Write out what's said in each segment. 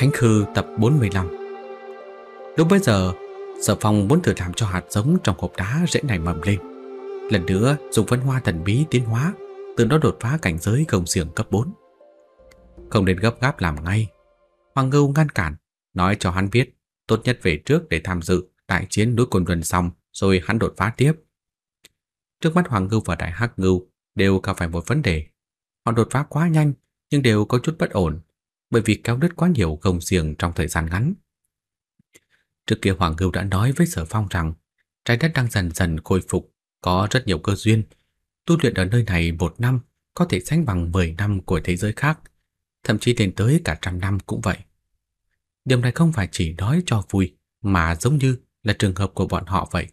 Thánh Khư tập 45 Lúc bấy giờ, Sở Phong muốn thử làm cho hạt giống trong hộp đá rễ này mầm lên. Lần nữa, dùng phân hoa thần bí tiến hóa, từ đó đột phá cảnh giới gồng xiềng cấp 4. Không nên gấp gáp làm ngay. Hoàng Ngưu ngăn cản, nói cho hắn biết tốt nhất về trước để tham dự đại chiến núi Côn Luân xong rồi hắn đột phá tiếp. Trước mắt Hoàng Ngưu và Đại Hắc Ngưu đều gặp phải một vấn đề. Họ đột phá quá nhanh nhưng đều có chút bất ổn bởi vì kéo đứt quá nhiều gông xiềng trong thời gian ngắn. Trước kia Hoàng Hưu đã nói với Sở Phong rằng trái đất đang dần dần khôi phục, có rất nhiều cơ duyên. Tu luyện ở nơi này một năm có thể sánh bằng 10 năm của thế giới khác, thậm chí lên tới cả trăm năm cũng vậy. Điều này không phải chỉ nói cho vui, mà giống như là trường hợp của bọn họ vậy.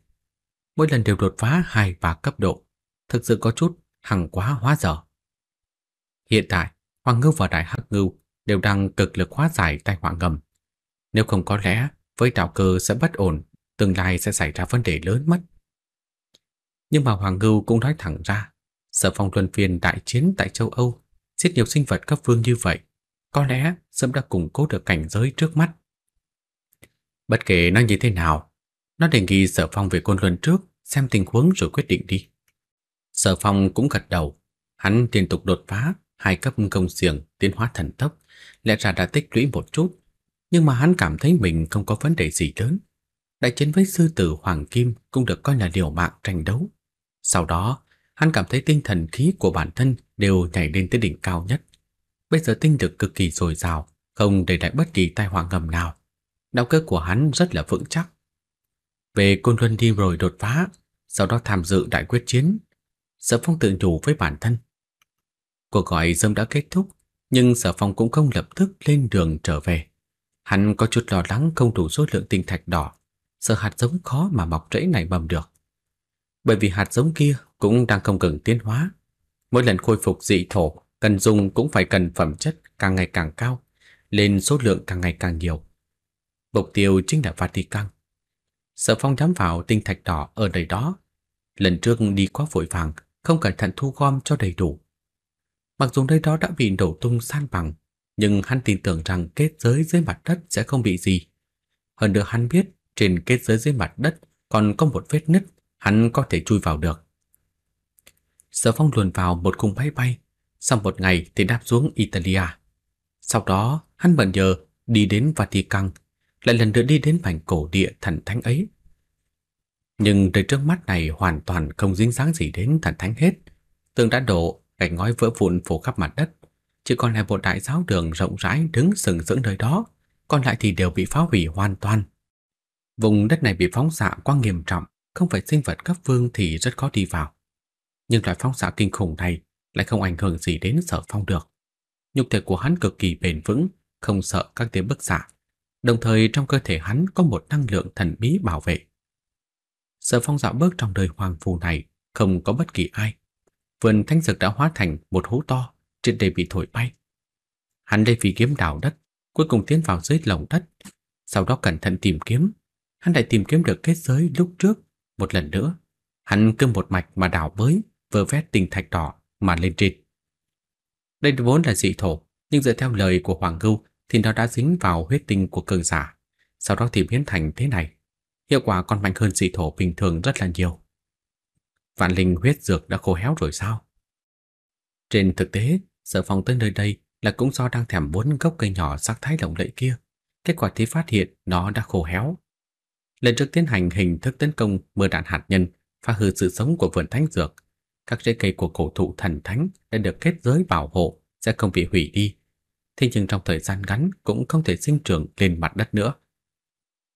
Mỗi lần đều đột phá hai và cấp độ, thực sự có chút hằng quá hóa dở. Hiện tại, Hoàng Ngưu và Đại Hắc Ngưu đều đang cực lực hóa giải tai họa ngầm. Nếu không có lẽ với đạo cơ sẽ bất ổn, tương lai sẽ xảy ra vấn đề lớn mất. Nhưng mà Hoàng Ngưu cũng nói thẳng ra, Sở phong luân phiên đại chiến tại châu Âu, giết nhiều sinh vật cấp vương như vậy, có lẽ sớm đã củng cố được cảnh giới trước mắt. Bất kể nó như thế nào, nó đề nghị Sở Phong về Côn Luân trước, xem tình huống rồi quyết định đi. Sở Phong cũng gật đầu, hắn liên tục đột phá hai cấp công xiềng tiến hóa thần tốc, lẽ ra đã tích lũy một chút, nhưng mà hắn cảm thấy mình không có vấn đề gì lớn. Đại chiến với sư tử Hoàng Kim cũng được coi là điều mạng tranh đấu. Sau đó, hắn cảm thấy tinh thần khí của bản thân đều nhảy lên tới đỉnh cao nhất. Bây giờ tinh lực cực kỳ dồi dào, không để lại bất kỳ tai họa ngầm nào. Đạo cơ của hắn rất là vững chắc. Về Côn Luân đi rồi đột phá, sau đó tham dự đại quyết chiến. Sở Phong tự chủ với bản thân. Cuộc gọi dâm đã kết thúc, nhưng Sở Phong cũng không lập tức lên đường trở về. Hắn có chút lo lắng không đủ số lượng tinh thạch đỏ, sợ hạt giống khó mà mọc rễ này mầm được. Bởi vì hạt giống kia cũng đang không ngừng tiến hóa. Mỗi lần khôi phục dị thổ, cần dùng cũng phải cần phẩm chất càng ngày càng cao, lên số lượng càng ngày càng nhiều. Mục tiêu chính là Vatican. Sở Phong nhắm vào tinh thạch đỏ ở đầy đó. Lần trước đi quá vội vàng, không cẩn thận thu gom cho đầy đủ, Mặc dù nơi đó đã bị đổ tung san bằng, nhưng hắn tin tưởng rằng kết giới dưới mặt đất sẽ không bị gì. Hơn nữa hắn biết trên kết giới dưới mặt đất còn có một vết nứt, hắn có thể chui vào được. Sở Phong luồn vào một cung máy bay, sau một ngày thì đáp xuống Italia. Sau đó, hắn bận giờ đi đến Vatican, lại lần nữa đi đến mảnh cổ địa thần thánh ấy. Nhưng đời trước mắt này hoàn toàn không dính dáng gì đến thần thánh hết. Tường đã đổ gạch ngói vỡ vụn phủ khắp mặt đất, chỉ còn lại một đại giáo đường rộng rãi đứng sừng sững nơi đó, còn lại thì đều bị phá hủy hoàn toàn. Vùng đất này bị phóng xạ quá nghiêm trọng, không phải sinh vật cấp vương thì rất khó đi vào. Nhưng loại phóng xạ kinh khủng này lại không ảnh hưởng gì đến Sở Phong được. Nhục thể của hắn cực kỳ bền vững, không sợ các tiếng bức xạ. Đồng thời trong cơ thể hắn có một năng lượng thần bí bảo vệ. Sở Phong dạo bước trong đời hoàng phù này không có bất kỳ ai, vườn thanh dược đã hóa thành một hố to, trên để bị thổi bay. Hắn đây vì kiếm đào đất, cuối cùng tiến vào dưới lòng đất. Sau đó cẩn thận tìm kiếm, hắn lại tìm kiếm được kết giới lúc trước. Một lần nữa, hắn cứ một mạch mà đào bới, vơ vét tinh thạch đỏ mà lên trên. Đây vốn là dị thổ, nhưng dựa theo lời của Hoàng Ngưu thì nó đã dính vào huyết tinh của cường giả, sau đó thì biến thành thế này. Hiệu quả còn mạnh hơn dị thổ bình thường rất là nhiều. Vạn linh huyết dược đã khô héo rồi sao? Trên thực tế, sở phòng tới nơi đây là cũng do đang thèm bốn gốc cây nhỏ sắc thái lộng lẫy kia. Kết quả thì phát hiện nó đã khô héo. Lần trước tiến hành hình thức tấn công mưa đạn hạt nhân phá hư sự sống của vườn thánh dược. Các rễ cây của cổ thụ thần thánh đã được kết giới bảo hộ sẽ không bị hủy đi. Thế nhưng trong thời gian ngắn cũng không thể sinh trưởng lên mặt đất nữa.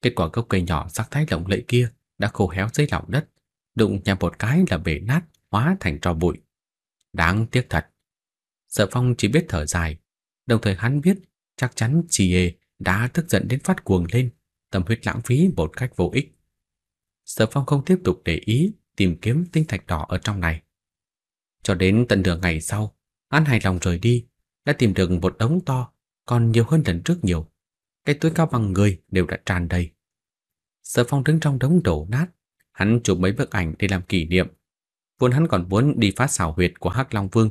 Kết quả gốc cây nhỏ sắc thái lộng lẫy kia đã khô héo dưới lòng đất, đụng nhầm một cái là bể nát, hóa thành tro bụi. Đáng tiếc thật. Sở Phong chỉ biết thở dài, đồng thời hắn biết chắc chắn chị Ê đã tức giận đến phát cuồng lên, tâm huyết lãng phí một cách vô ích. Sở Phong không tiếp tục để ý tìm kiếm tinh thạch đỏ ở trong này. Cho đến tận nửa ngày sau, hắn hài lòng rời đi, đã tìm được một đống to, còn nhiều hơn lần trước nhiều. Cái túi cao bằng người đều đã tràn đầy. Sở Phong đứng trong đống đổ nát, Hắn chụp mấy bức ảnh để làm kỷ niệm. Vốn hắn còn muốn đi phá xảo huyệt của Hắc Long Vương,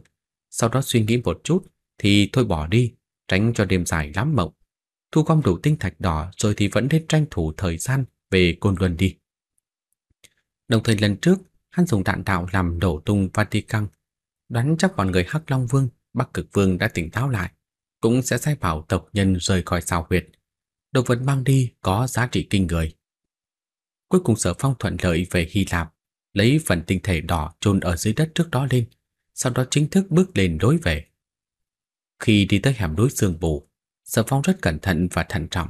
sau đó suy nghĩ một chút thì thôi bỏ đi, tránh cho đêm dài lắm mộng. Thu gom đủ tinh thạch đỏ rồi thì vẫn nên tranh thủ thời gian về Côn Luân đi. Đồng thời lần trước, hắn dùng đạn đạo làm đổ tung Vatican, đoán chắc bọn người Hắc Long Vương, Bắc Cực Vương đã tỉnh táo lại, cũng sẽ sai bảo tộc nhân rời khỏi xào huyệt. Đồ vật mang đi có giá trị kinh người. Cuối cùng Sở Phong thuận lợi về Hy Lạp, lấy phần tinh thể đỏ chôn ở dưới đất trước đó lên, sau đó chính thức bước lên lối về. Khi đi tới hẻm núi sương bù Sở Phong rất cẩn thận và thận trọng.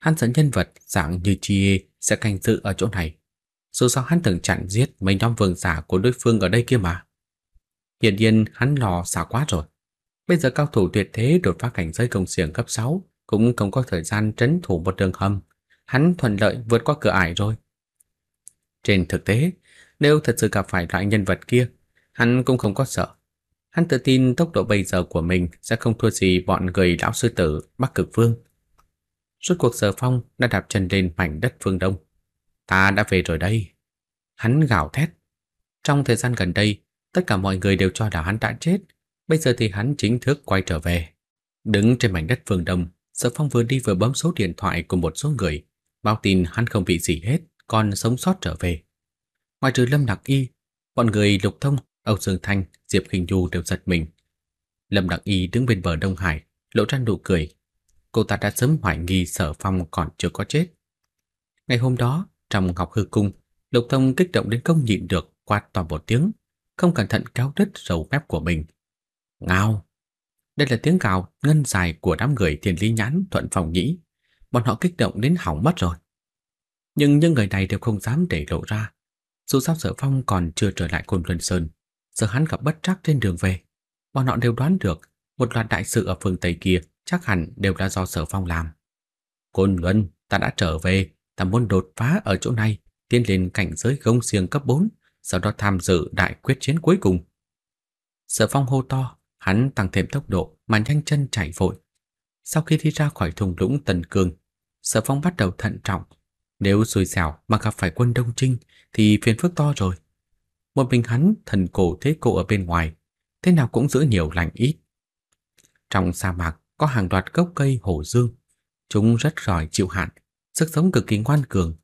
Hắn dẫn nhân vật dạng như Chie sẽ canh giữ ở chỗ này. Dù sao hắn từng chặn giết mấy nhóm vương giả của đối phương ở đây kia mà. Hiển nhiên hắn lò xả quá rồi. Bây giờ cao thủ tuyệt thế đột phá cảnh giới công xiềng cấp 6 cũng không có thời gian trấn thủ một đường hầm. Hắn thuận lợi vượt qua cửa ải rồi. Trên thực tế, nếu thật sự gặp phải loại nhân vật kia, hắn cũng không có sợ. Hắn tự tin tốc độ bây giờ của mình sẽ không thua gì bọn người lão sư tử Bắc Cực Vương. Suốt cuộc giờ Phong đã đạp chân lên mảnh đất phương Đông. Ta đã về rồi đây. Hắn gào thét. Trong thời gian gần đây, tất cả mọi người đều cho là hắn đã chết. Bây giờ thì hắn chính thức quay trở về. Đứng trên mảnh đất phương Đông, Sở Phong vừa đi vừa bấm số điện thoại của một số người, bao tin hắn không bị gì hết còn sống sót trở về. Ngoài trừ Lâm Đặc Y, bọn người Lục Thông, Âu Dương Thanh, Diệp Khinh Du đều giật mình. Lâm Đặc Y đứng bên bờ Đông Hải, lộ ra nụ cười. Cô ta đã sớm hoài nghi Sở Phong còn chưa có chết. Ngày hôm đó, trong học hư cung, Lục Thông kích động đến không nhịn được quát to một tiếng, không cẩn thận cao đứt râu mép của mình. Ngao! Đây là tiếng gào ngân dài của đám người thiền lý nhãn thuận phòng nhĩ. Bọn họ kích động đến hỏng mất rồi. Nhưng những người này đều không dám để lộ ra. Dù sao sở phong còn chưa trở lại Côn Luân Sơn, giờ hắn gặp bất trắc trên đường về. Bọn họ đều đoán được một loạt đại sự ở phương Tây kia chắc hẳn đều là do sở phong làm. Côn Luân, ta đã trở về, ta muốn đột phá ở chỗ này, tiến lên cảnh giới gông xiềng cấp 4, sau đó tham dự đại quyết chiến cuối cùng. Sở phong hô to, hắn tăng thêm tốc độ mà nhanh chân chạy vội. Sau khi đi ra khỏi thùng lũng Tần Cường, Sở Phong bắt đầu thận trọng nếu xui xẻo mà gặp phải quân Đông Trinh thì phiền phức to rồi. Một mình hắn thần cổ thế cô ở bên ngoài, thế nào cũng giữ nhiều lành ít. Trong sa mạc có hàng loạt gốc cây hổ dương, chúng rất giỏi chịu hạn, sức sống cực kỳ ngoan cường,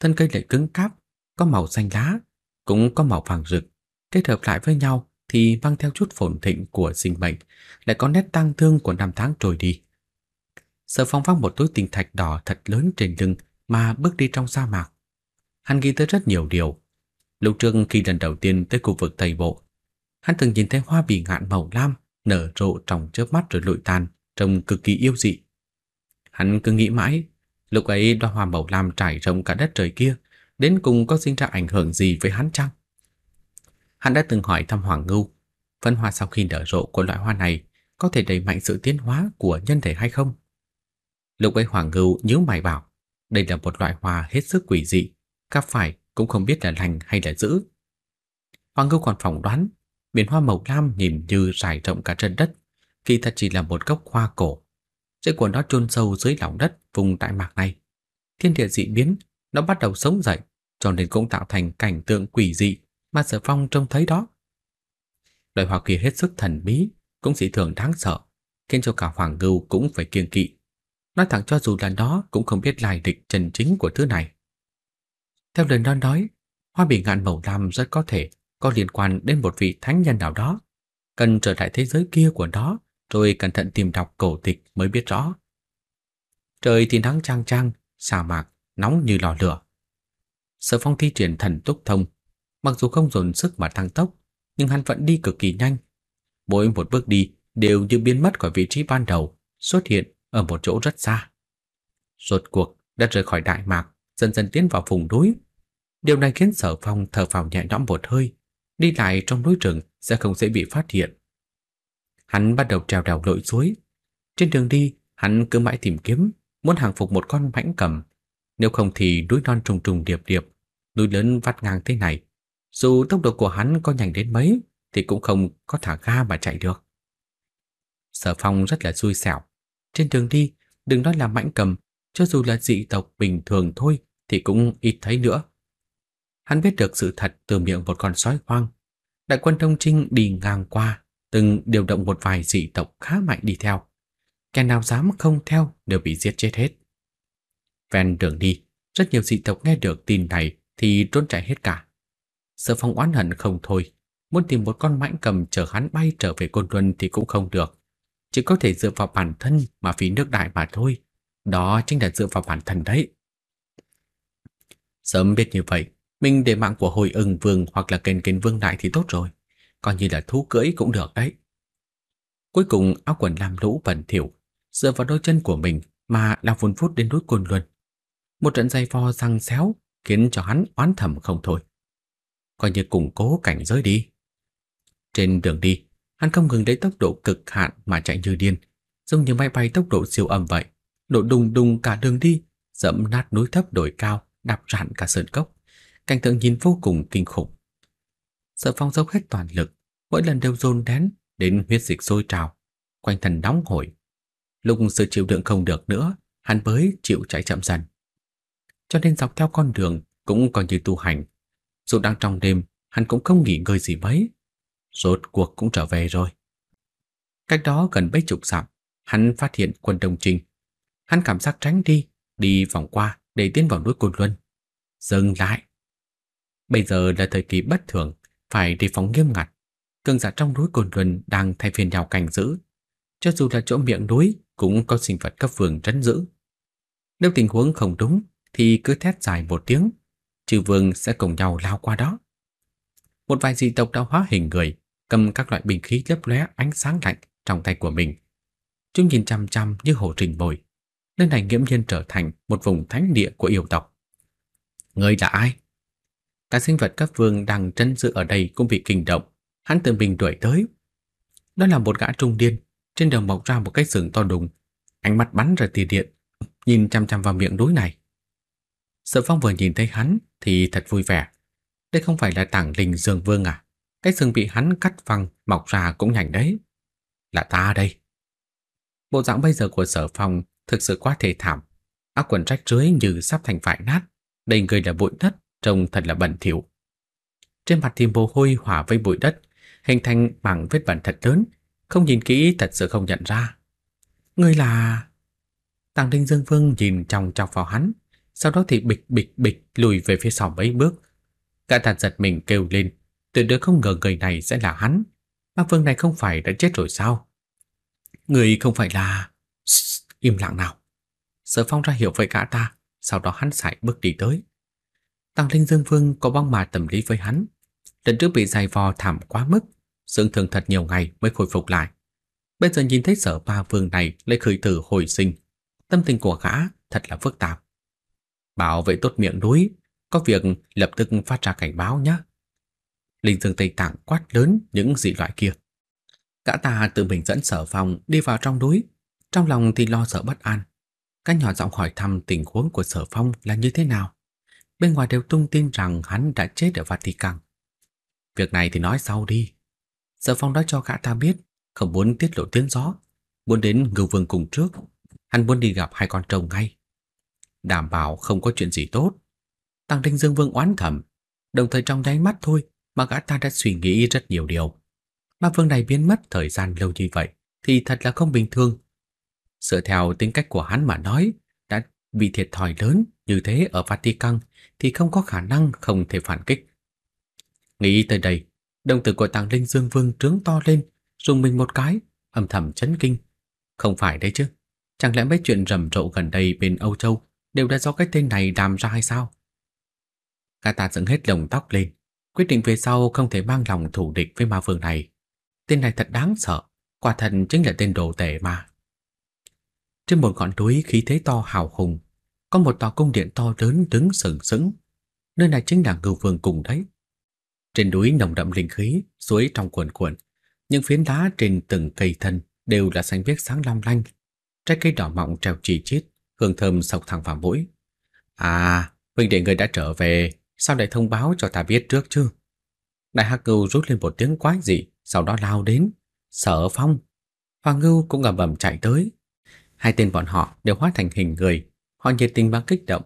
thân cây lại cứng cáp, có màu xanh lá, cũng có màu vàng rực, kết hợp lại với nhau thì mang theo chút phồn thịnh của sinh mệnh, lại có nét tăng thương của năm tháng trôi đi. Sở Phong vác một túi tinh thạch đỏ thật lớn trên lưng, mà bước đi trong sa mạc. Hắn ghi tới rất nhiều điều. Lúc trước khi lần đầu tiên tới khu vực Tây Bộ, hắn từng nhìn thấy hoa bì ngạn màu lam nở rộ trong chớp mắt rồi lụi tàn, trông cực kỳ yêu dị. Hắn cứ nghĩ mãi, lúc ấy đóa hoa màu lam trải rộng cả đất trời kia, đến cùng có sinh ra ảnh hưởng gì với hắn chăng? Hắn đã từng hỏi thăm Hoàng Ngưu, phân hoa sau khi nở rộ của loại hoa này có thể đẩy mạnh sự tiến hóa của nhân thể hay không? Lúc ấy Hoàng Ngưu nhíu mày bảo, đây là một loại hoa hết sức quỷ dị, gặp phải cũng không biết là lành hay là dữ. Hoàng Ngưu còn phỏng đoán, biển hoa màu lam nhìn như trải rộng cả chân đất, kỳ thật chỉ là một gốc hoa cổ. Rễ của nó chôn sâu dưới lòng đất vùng tại mạc này. Thiên địa dị biến, nó bắt đầu sống dậy, cho nên cũng tạo thành cảnh tượng quỷ dị mà Sở Phong trông thấy đó. Loại hoa kia hết sức thần bí, cũng dị thường đáng sợ, khiến cho cả Hoàng Ngưu cũng phải kiêng kỵ. Nói thẳng cho dù là nó cũng không biết lai địch chân chính của thứ này. Theo lời nó nói, hoa bỉ ngạn màu lam rất có thể có liên quan đến một vị thánh nhân nào đó. Cần trở lại thế giới kia của nó, rồi cẩn thận tìm đọc cổ tịch mới biết rõ. Trời thì nắng trang trang, sa mạc, nóng như lò lửa. Sở phong thi triển thần túc thông, mặc dù không dồn sức mà tăng tốc, nhưng hắn vẫn đi cực kỳ nhanh. Mỗi một bước đi đều như biến mất khỏi vị trí ban đầu, xuất hiện ở một chỗ rất xa. Rốt cuộc đã rời khỏi Đại Mạc, dần dần tiến vào vùng núi. Điều này khiến Sở Phong thở phào nhẹ nhõm một hơi, đi lại trong núi rừng sẽ không dễ bị phát hiện. Hắn bắt đầu trèo đèo lội suối. Trên đường đi, hắn cứ mãi tìm kiếm, muốn hàng phục một con mãnh cầm. Nếu không thì núi non trùng trùng điệp điệp, núi lớn vắt ngang thế này. Dù tốc độ của hắn có nhanh đến mấy, thì cũng không có thả ga mà chạy được. Sở Phong rất là xui xẻo. Trên đường đi, đừng nói là mãnh cầm, cho dù là dị tộc bình thường thôi thì cũng ít thấy nữa. Hắn biết được sự thật từ miệng một con sói hoang. Đại quân Đông Trinh đi ngang qua, từng điều động một vài dị tộc khá mạnh đi theo. Kẻ nào dám không theo đều bị giết chết hết. Ven đường đi, rất nhiều dị tộc nghe được tin này thì trốn chạy hết cả. sợ phong oán hận không thôi, muốn tìm một con mãnh cầm chở hắn bay trở về Côn Luân thì cũng không được chỉ có thể dựa vào bản thân mà phí nước đại mà thôi. Đó chính là dựa vào bản thân đấy. Sớm biết như vậy, mình để mạng của hồi ưng vương hoặc là kênh kiến vương đại thì tốt rồi. Coi như là thú cưỡi cũng được đấy. Cuối cùng áo quần làm lũ bẩn thiểu dựa vào đôi chân của mình mà lao vun phút đến núi côn luân. Một trận dây pho răng xéo khiến cho hắn oán thầm không thôi. Coi như củng cố cảnh giới đi. Trên đường đi, Hắn không ngừng lấy tốc độ cực hạn mà chạy như điên, giống như máy bay tốc độ siêu âm vậy, độ đùng đùng cả đường đi, dẫm nát núi thấp đồi cao, đạp rạn cả sườn cốc. Cảnh tượng nhìn vô cùng kinh khủng. Sở Phong dốc hết toàn lực, mỗi lần đều dồn nén đến huyết dịch sôi trào, quanh thân nóng hổi. Lúc sự chịu đựng không được nữa, hắn mới chịu chạy chậm dần. Cho nên dọc theo con đường cũng còn như tu hành. Dù đang trong đêm, hắn cũng không nghỉ ngơi gì mấy, rốt cuộc cũng trở về rồi. Cách đó gần mấy chục dặm, hắn phát hiện quân đồng trình. Hắn cảm giác tránh đi, đi vòng qua để tiến vào núi Côn Luân. Dừng lại. Bây giờ là thời kỳ bất thường, phải đề phóng nghiêm ngặt. Cường giả trong núi Côn Luân đang thay phiên nhau cảnh giữ. Cho dù là chỗ miệng núi cũng có sinh vật cấp vườn trấn giữ. Nếu tình huống không đúng thì cứ thét dài một tiếng, trừ vương sẽ cùng nhau lao qua đó. Một vài dị tộc đã hóa hình người, cầm các loại bình khí lấp lóe ánh sáng lạnh trong tay của mình. Chúng nhìn chăm chăm như hồ trình bồi. Nơi này nghiễm nhiên trở thành một vùng thánh địa của yêu tộc. Người là ai? Các sinh vật cấp vương đang trấn giữ ở đây cũng bị kinh động. Hắn tự mình đuổi tới. Đó là một gã trung điên, trên đầu mọc ra một cái sừng to đùng. Ánh mắt bắn ra tia điện, nhìn chăm chăm vào miệng đối này. Sở phong vừa nhìn thấy hắn thì thật vui vẻ. Đây không phải là tảng linh dương vương à? Cái xương bị hắn cắt phăng mọc ra cũng nhanh đấy. Là ta đây. Bộ dạng bây giờ của sở phòng thực sự quá thê thảm. Áo quần rách rưới như sắp thành vải nát. Đầy người là bụi đất, trông thật là bẩn thỉu. Trên mặt thì mồ hôi hòa với bụi đất, hình thành bằng vết bẩn thật lớn. Không nhìn kỹ thật sự không nhận ra. người là... Tàng Đinh Dương Vương nhìn trong chọc vào hắn, sau đó thì bịch bịch bịch lùi về phía sau mấy bước. Cả tàn giật mình kêu lên, từ đứa không ngờ người này sẽ là hắn. Bác Vương này không phải đã chết rồi sao? Người không phải là... Shh, im lặng nào. Sở Phong ra hiểu với cả ta, sau đó hắn sải bước đi tới. Tăng Linh Dương Vương có băng mà tầm lý với hắn. Lần trước bị dày vò thảm quá mức, dưỡng thương thật nhiều ngày mới khôi phục lại. Bây giờ nhìn thấy sở ba vương này lại khởi tử hồi sinh, tâm tình của gã thật là phức tạp. Bảo vệ tốt miệng núi, có việc lập tức phát ra cảnh báo nhé. Linh Dương Tây Tạng quát lớn những dị loại kia. Gã ta tự mình dẫn sở phòng đi vào trong núi, trong lòng thì lo sợ bất an. Các nhỏ giọng hỏi thăm tình huống của sở phong là như thế nào. Bên ngoài đều tung tin rằng hắn đã chết ở Vatican. Việc này thì nói sau đi. Sở phong đã cho gã ta biết, không muốn tiết lộ tiếng gió, muốn đến ngưu vương cùng trước. Hắn muốn đi gặp hai con trâu ngay. Đảm bảo không có chuyện gì tốt. Tăng Đinh Dương Vương oán thầm, đồng thời trong nháy mắt thôi mà gã ta đã suy nghĩ rất nhiều điều. Ma vương này biến mất thời gian lâu như vậy thì thật là không bình thường. Dựa theo tính cách của hắn mà nói, đã bị thiệt thòi lớn như thế ở Vatican thì không có khả năng không thể phản kích. Nghĩ tới đây, đồng tử của tàng linh Dương Vương trướng to lên, dùng mình một cái, âm thầm chấn kinh. Không phải đấy chứ, chẳng lẽ mấy chuyện rầm rộ gần đây bên Âu Châu đều đã do cái tên này làm ra hay sao? Gã ta dựng hết lồng tóc lên, Quyết định về sau không thể mang lòng thủ địch với ma vương này. Tên này thật đáng sợ, quả thật chính là tên đồ tể mà. Trên một ngọn núi khí thế to hào hùng, có một tòa cung điện to lớn đứng sừng sững. Nơi này chính là ngưu vương cùng đấy. Trên núi nồng đậm linh khí, suối trong cuồn cuộn. Những phiến đá trên từng cây thân đều là xanh biếc sáng long lanh. Trái cây đỏ mọng treo chỉ chít, hương thơm sộc thẳng vào mũi. À, huynh đệ người đã trở về, sao lại thông báo cho ta biết trước chứ? Đại Hắc Ngưu rút lên một tiếng quái dị, sau đó lao đến, Sở Phong. Hoàng Ngưu cũng ngầm bầm chạy tới. Hai tên bọn họ đều hóa thành hình người, họ nhiệt tình và kích động.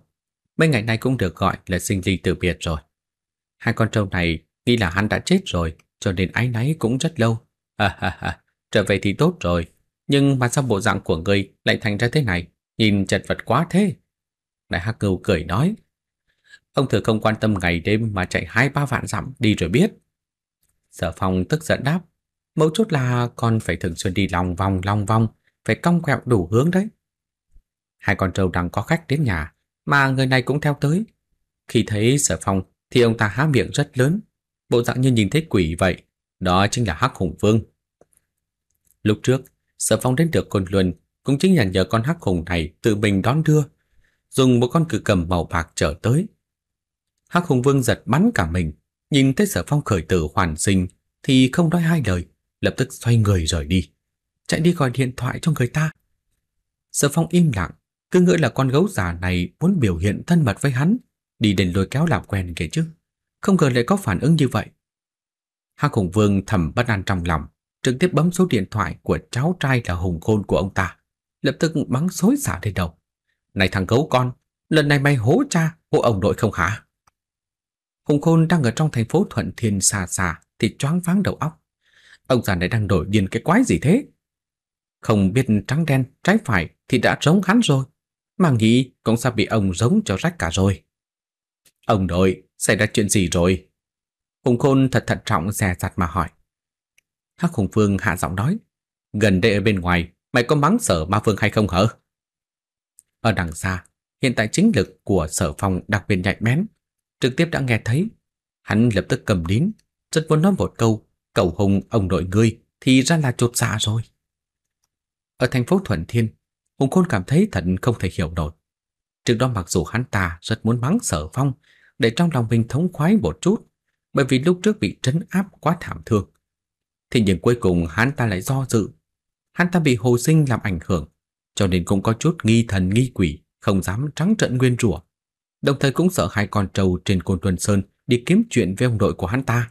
Mấy ngày nay cũng được gọi là sinh ly từ biệt rồi. Hai con trâu này nghĩ là hắn đã chết rồi, cho nên ái náy cũng rất lâu. À, à, à, trở về thì tốt rồi, nhưng mà sao bộ dạng của ngươi lại thành ra thế này, nhìn chật vật quá thế? Đại Hắc Cừu cười nói, Ông thừa không quan tâm ngày đêm mà chạy hai ba vạn dặm đi rồi biết. Sở phong tức giận đáp. mẫu chút là con phải thường xuyên đi lòng vòng lòng vòng, phải cong quẹo đủ hướng đấy. Hai con trâu đang có khách đến nhà, mà người này cũng theo tới. Khi thấy sở phong thì ông ta há miệng rất lớn, bộ dạng như nhìn thấy quỷ vậy. Đó chính là Hắc Hùng Vương. Lúc trước, sở phong đến được Côn Luân cũng chính là nhờ con Hắc Hùng này tự mình đón đưa, dùng một con cử cầm màu bạc trở tới Hắc Hùng Vương giật bắn cả mình, nhìn thấy Sở Phong khởi tử hoàn sinh thì không nói hai lời, lập tức xoay người rời đi, chạy đi gọi điện thoại cho người ta. Sở Phong im lặng, cứ ngỡ là con gấu già này muốn biểu hiện thân mật với hắn, đi đến lôi kéo làm quen kìa chứ, không ngờ lại có phản ứng như vậy. Hắc Hùng Vương thầm bất an trong lòng, trực tiếp bấm số điện thoại của cháu trai là Hùng Khôn của ông ta, lập tức bắn xối xả lên đầu. Này thằng gấu con, lần này mày hố cha, hố ông nội không hả? Hùng Khôn đang ở trong thành phố Thuận Thiên xa xa thì choáng váng đầu óc. Ông già này đang nổi điên cái quái gì thế? Không biết trắng đen, trái phải thì đã giống hắn rồi. Mà nghĩ cũng sao bị ông giống cho rách cả rồi. Ông nội, xảy ra chuyện gì rồi? Hùng Khôn thật thận trọng dè dặt mà hỏi. Hắc Hùng Phương hạ giọng nói. Gần đây ở bên ngoài, mày có mắng sở ma phương hay không hả? Ở đằng xa, hiện tại chính lực của sở phòng đặc biệt nhạy bén trực tiếp đã nghe thấy. Hắn lập tức cầm nín, rất muốn nói một câu, cậu Hùng ông nội ngươi thì ra là chột dạ rồi. Ở thành phố Thuận Thiên, Hùng Khôn cảm thấy thật không thể hiểu nổi. Trước đó mặc dù hắn ta rất muốn mắng sở phong để trong lòng mình thống khoái một chút, bởi vì lúc trước bị trấn áp quá thảm thương. thì nhưng cuối cùng hắn ta lại do dự. Hắn ta bị hồ sinh làm ảnh hưởng, cho nên cũng có chút nghi thần nghi quỷ, không dám trắng trợn nguyên rủa đồng thời cũng sợ hai con trâu trên Côn Tuần Sơn đi kiếm chuyện với ông đội của hắn ta.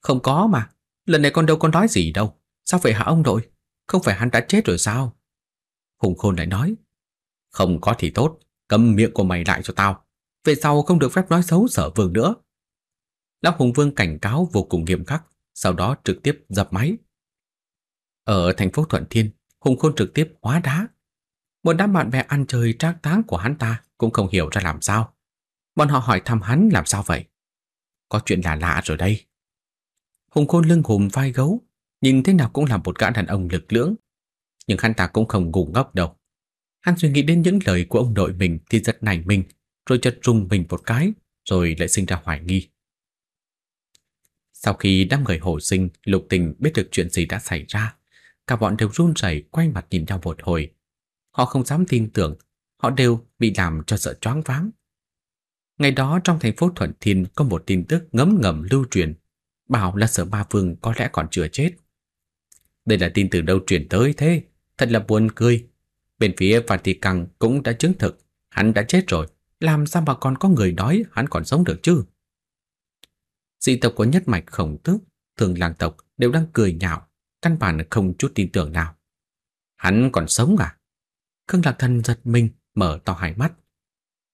Không có mà, lần này con đâu có nói gì đâu, sao vậy hả ông đội? Không phải hắn đã chết rồi sao? Hùng Khôn lại nói, không có thì tốt, cầm miệng của mày lại cho tao, về sau không được phép nói xấu sở vương nữa. Lão Hùng Vương cảnh cáo vô cùng nghiêm khắc, sau đó trực tiếp dập máy. Ở thành phố Thuận Thiên, Hùng Khôn trực tiếp hóa đá. Một đám bạn bè ăn chơi trác táng của hắn ta cũng không hiểu ra làm sao. Bọn họ hỏi thăm hắn làm sao vậy? Có chuyện là lạ rồi đây. Hùng khôn lưng hùm vai gấu, nhìn thế nào cũng là một gã đàn ông lực lưỡng. Nhưng hắn ta cũng không ngu ngốc đâu. Hắn suy nghĩ đến những lời của ông nội mình thì rất nảy mình, rồi chật trùng mình một cái, rồi lại sinh ra hoài nghi. Sau khi đám người hổ sinh, lục tình biết được chuyện gì đã xảy ra, cả bọn đều run rẩy quay mặt nhìn nhau một hồi. Họ không dám tin tưởng họ đều bị làm cho sợ choáng váng. Ngày đó trong thành phố Thuận Thiên có một tin tức ngấm ngầm lưu truyền, bảo là sở ba vương có lẽ còn chưa chết. Đây là tin từ đâu truyền tới thế, thật là buồn cười. Bên phía Phan Thị Căng cũng đã chứng thực, hắn đã chết rồi, làm sao mà còn có người nói hắn còn sống được chứ? Dị tộc của nhất mạch khổng tước, thường làng tộc đều đang cười nhạo, căn bản không chút tin tưởng nào. Hắn còn sống à? Khương Lạc Thần giật mình, mở to hai mắt.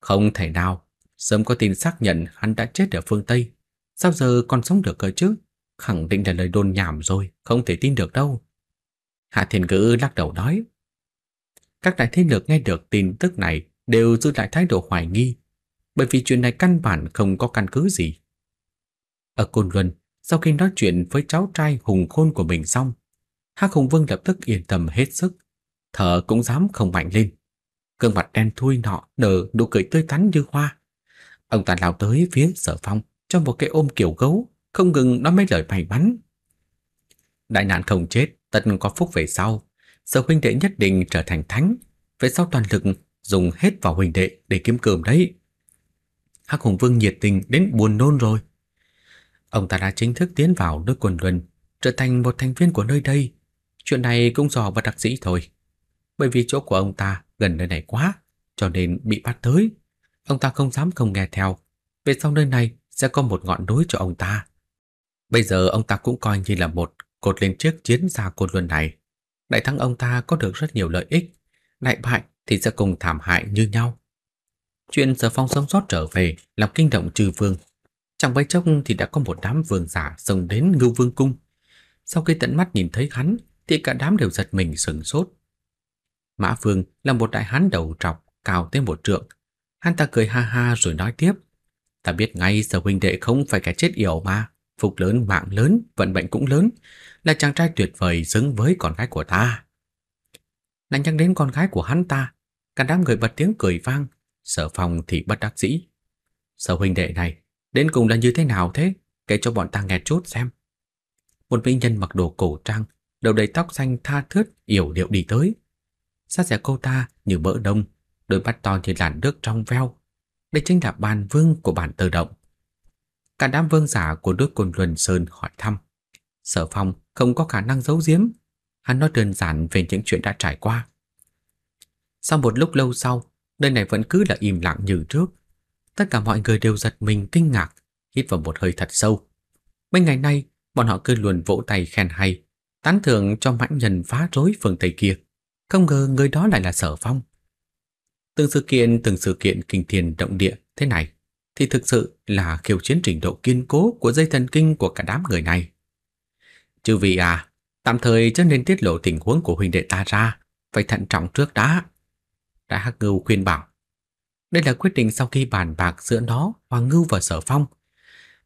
Không thể nào, sớm có tin xác nhận hắn đã chết ở phương Tây, sao giờ còn sống được cơ chứ? Khẳng định là lời đồn nhảm rồi, không thể tin được đâu. Hạ Thiên Cử lắc đầu nói. Các đại thế lực nghe được tin tức này đều giữ lại thái độ hoài nghi, bởi vì chuyện này căn bản không có căn cứ gì. Ở Côn Luân, sau khi nói chuyện với cháu trai hùng khôn của mình xong, Hắc Hùng Vương lập tức yên tâm hết sức, thở cũng dám không mạnh lên gương mặt đen thui nọ nở nụ cười tươi tắn như hoa. Ông ta lao tới phía sở phong trong một cái ôm kiểu gấu, không ngừng nói mấy lời may mắn. Đại nạn không chết, tật có phúc về sau. Sở huynh đệ nhất định trở thành thánh. Về sau toàn lực dùng hết vào huynh đệ để kiếm cơm đấy. Hắc Hùng Vương nhiệt tình đến buồn nôn rồi. Ông ta đã chính thức tiến vào nước quần luân, trở thành một thành viên của nơi đây. Chuyện này cũng dò vào đặc sĩ thôi. Bởi vì chỗ của ông ta gần nơi này quá, cho nên bị bắt tới. Ông ta không dám không nghe theo, về sau nơi này sẽ có một ngọn núi cho ông ta. Bây giờ ông ta cũng coi như là một cột lên chiếc chiến gia côn luân này. Đại thắng ông ta có được rất nhiều lợi ích, đại bại thì sẽ cùng thảm hại như nhau. Chuyện Sở Phong sống sót trở về làm kinh động trừ vương. Chẳng bấy chốc thì đã có một đám vương giả xông đến Ngưu Vương cung. Sau khi tận mắt nhìn thấy hắn thì cả đám đều giật mình sừng sốt, Mã Phương là một đại hán đầu trọc cao tới một trượng. Hắn ta cười ha ha rồi nói tiếp. Ta biết ngay sở huynh đệ không phải cái chết yểu mà. Phục lớn, mạng lớn, vận bệnh cũng lớn. Là chàng trai tuyệt vời xứng với con gái của ta. Lại nhắc đến con gái của hắn ta. Cả đám người bật tiếng cười vang. Sở phòng thì bất đắc dĩ. Sở huynh đệ này, đến cùng là như thế nào thế? Kể cho bọn ta nghe chút xem. Một vị nhân mặc đồ cổ trang, đầu đầy tóc xanh tha thướt, yểu điệu đi tới sát rẻ cô ta như mỡ đông Đôi mắt to như làn nước trong veo Đây chính là bàn vương của bản tự động Cả đám vương giả của nước cồn luân sơn hỏi thăm Sở phong không có khả năng giấu giếm Hắn nói đơn giản về những chuyện đã trải qua Sau một lúc lâu sau Nơi này vẫn cứ là im lặng như trước Tất cả mọi người đều giật mình kinh ngạc Hít vào một hơi thật sâu Mấy ngày nay bọn họ cứ luôn vỗ tay khen hay Tán thưởng cho mãnh nhân phá rối phương Tây kia không ngờ người đó lại là Sở Phong. Từng sự kiện, từng sự kiện kinh thiên động địa thế này thì thực sự là khiêu chiến trình độ kiên cố của dây thần kinh của cả đám người này. Chư vì à, tạm thời cho nên tiết lộ tình huống của huynh đệ ta ra, phải thận trọng trước đã. Đại Hắc Ngưu khuyên bảo. Đây là quyết định sau khi bàn bạc giữa nó, Hoàng Ngưu và Sở Phong.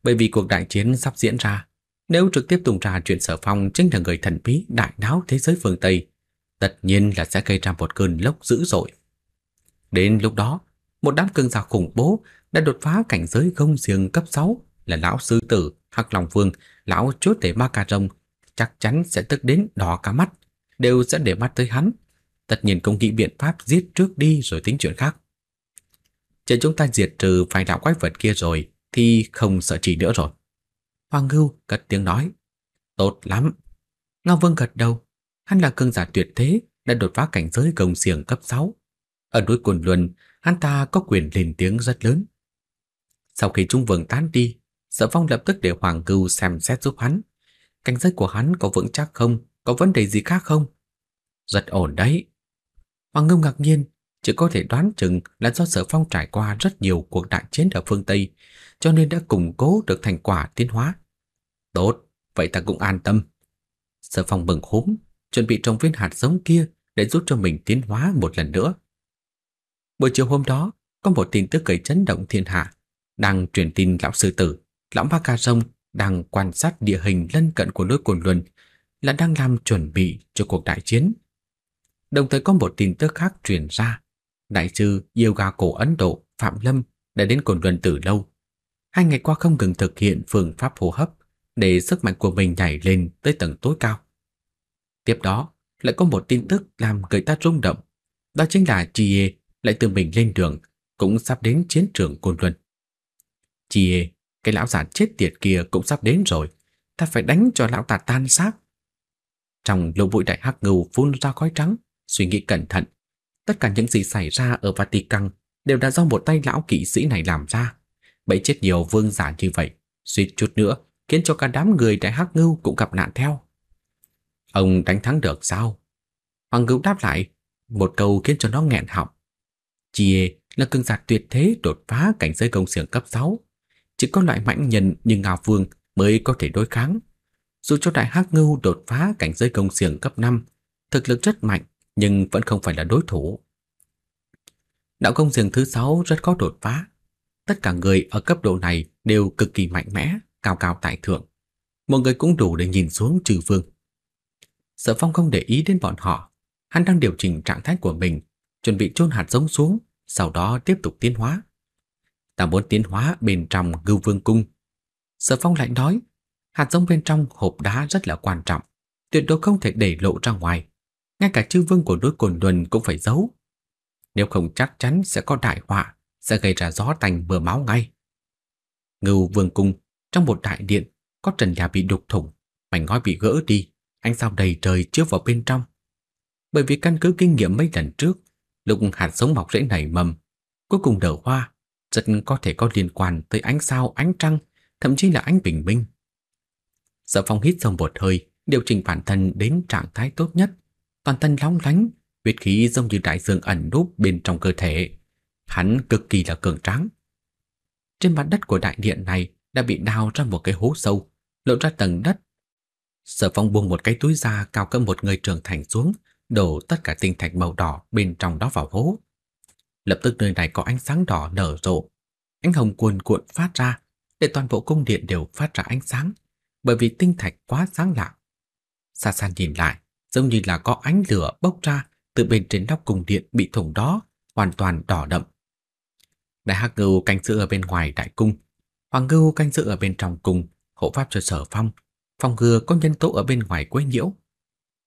Bởi vì cuộc đại chiến sắp diễn ra, nếu trực tiếp tung ra chuyện Sở Phong chính là người thần bí đại náo thế giới phương Tây tất nhiên là sẽ gây ra một cơn lốc dữ dội. Đến lúc đó, một đám cương giả khủng bố đã đột phá cảnh giới không riêng cấp 6 là lão sư tử, hắc long vương, lão chốt để ma ca rồng, chắc chắn sẽ tức đến đỏ cả mắt, đều sẽ để mắt tới hắn. Tất nhiên công nghĩ biện pháp giết trước đi rồi tính chuyện khác. Chờ chúng ta diệt trừ vài đạo quái vật kia rồi thì không sợ chỉ nữa rồi. Hoàng Ngưu cất tiếng nói. Tốt lắm. Ngao Vương gật đầu, hắn là cường giả tuyệt thế, đã đột phá cảnh giới gồng xiềng cấp 6. Ở núi Cồn Luân, hắn ta có quyền lên tiếng rất lớn. Sau khi Trung Vương tán đi, Sở Phong lập tức để Hoàng cưu xem xét giúp hắn. Cảnh giới của hắn có vững chắc không? Có vấn đề gì khác không? Rất ổn đấy. Hoàng Ngưu ngạc nhiên, chỉ có thể đoán chừng là do Sở Phong trải qua rất nhiều cuộc đại chiến ở phương Tây, cho nên đã củng cố được thành quả tiến hóa. Tốt, vậy ta cũng an tâm. Sở Phong bừng húm, chuẩn bị trồng viên hạt giống kia để giúp cho mình tiến hóa một lần nữa. Buổi chiều hôm đó, có một tin tức gây chấn động thiên hạ, đang truyền tin lão sư tử, lão ma ca sông đang quan sát địa hình lân cận của núi Cồn Luân là đang làm chuẩn bị cho cuộc đại chiến. Đồng thời có một tin tức khác truyền ra, đại sư yoga cổ Ấn Độ Phạm Lâm đã đến Cồn Luân từ lâu. Hai ngày qua không ngừng thực hiện phương pháp hô hấp để sức mạnh của mình nhảy lên tới tầng tối cao. Tiếp đó, lại có một tin tức làm người ta rung động. Đó chính là Chie lại tự mình lên đường, cũng sắp đến chiến trường Côn Luân. Chie, cái lão giả chết tiệt kia cũng sắp đến rồi, ta phải đánh cho lão ta tan xác. Trong lỗ bụi đại hắc ngưu phun ra khói trắng, suy nghĩ cẩn thận, tất cả những gì xảy ra ở Vatican đều đã do một tay lão kỵ sĩ này làm ra. Bẫy chết nhiều vương giả như vậy, suýt chút nữa khiến cho cả đám người đại hắc ngưu cũng gặp nạn theo. Ông đánh thắng được sao? Hoàng Ngưu đáp lại, một câu khiến cho nó nghẹn họng. Chie là cường giả tuyệt thế đột phá cảnh giới công xưởng cấp 6. Chỉ có loại mãnh nhân như Ngao Vương mới có thể đối kháng. Dù cho Đại Hắc Ngưu đột phá cảnh giới công xưởng cấp 5, thực lực rất mạnh nhưng vẫn không phải là đối thủ. Đạo công xưởng thứ 6 rất khó đột phá. Tất cả người ở cấp độ này đều cực kỳ mạnh mẽ, cao cao tại thượng. Mọi người cũng đủ để nhìn xuống trừ vương. Sở Phong không để ý đến bọn họ, hắn đang điều chỉnh trạng thái của mình, chuẩn bị chôn hạt giống xuống, sau đó tiếp tục tiến hóa. Ta muốn tiến hóa bên trong Ngưu Vương cung. Sở Phong lại nói, hạt giống bên trong hộp đá rất là quan trọng, tuyệt đối không thể để lộ ra ngoài, ngay cả chư vương của núi Cồn Luân cũng phải giấu. Nếu không chắc chắn sẽ có đại họa, sẽ gây ra gió tanh mưa máu ngay. Ngưu Vương cung, trong một đại điện có trần nhà bị đục thủng, mảnh ngói bị gỡ đi, Ánh sao đầy trời chiếu vào bên trong. Bởi vì căn cứ kinh nghiệm mấy lần trước, lúc hạt sống mọc rễ nảy mầm, cuối cùng nở hoa, rất có thể có liên quan tới ánh sao, ánh trăng, thậm chí là ánh bình minh. Sở phong hít sâu một hơi, điều chỉnh bản thân đến trạng thái tốt nhất. Toàn thân lóng lánh, huyết khí giống như đại dương ẩn núp bên trong cơ thể. Hắn cực kỳ là cường tráng. Trên mặt đất của đại điện này đã bị đào ra một cái hố sâu, lộ ra tầng đất Sở phong buông một cái túi da cao cỡ một người trưởng thành xuống, đổ tất cả tinh thạch màu đỏ bên trong đó vào hố. Lập tức nơi này có ánh sáng đỏ nở rộ. Ánh hồng cuồn cuộn phát ra, để toàn bộ cung điện đều phát ra ánh sáng, bởi vì tinh thạch quá sáng lạ. Xa xa nhìn lại, giống như là có ánh lửa bốc ra từ bên trên nóc cung điện bị thủng đó, hoàn toàn đỏ đậm. Đại hắc ngưu canh giữ ở bên ngoài đại cung, hoàng ngưu canh giữ ở bên trong cung, hộ pháp cho sở phong phòng ngừa có nhân tố ở bên ngoài quấy nhiễu.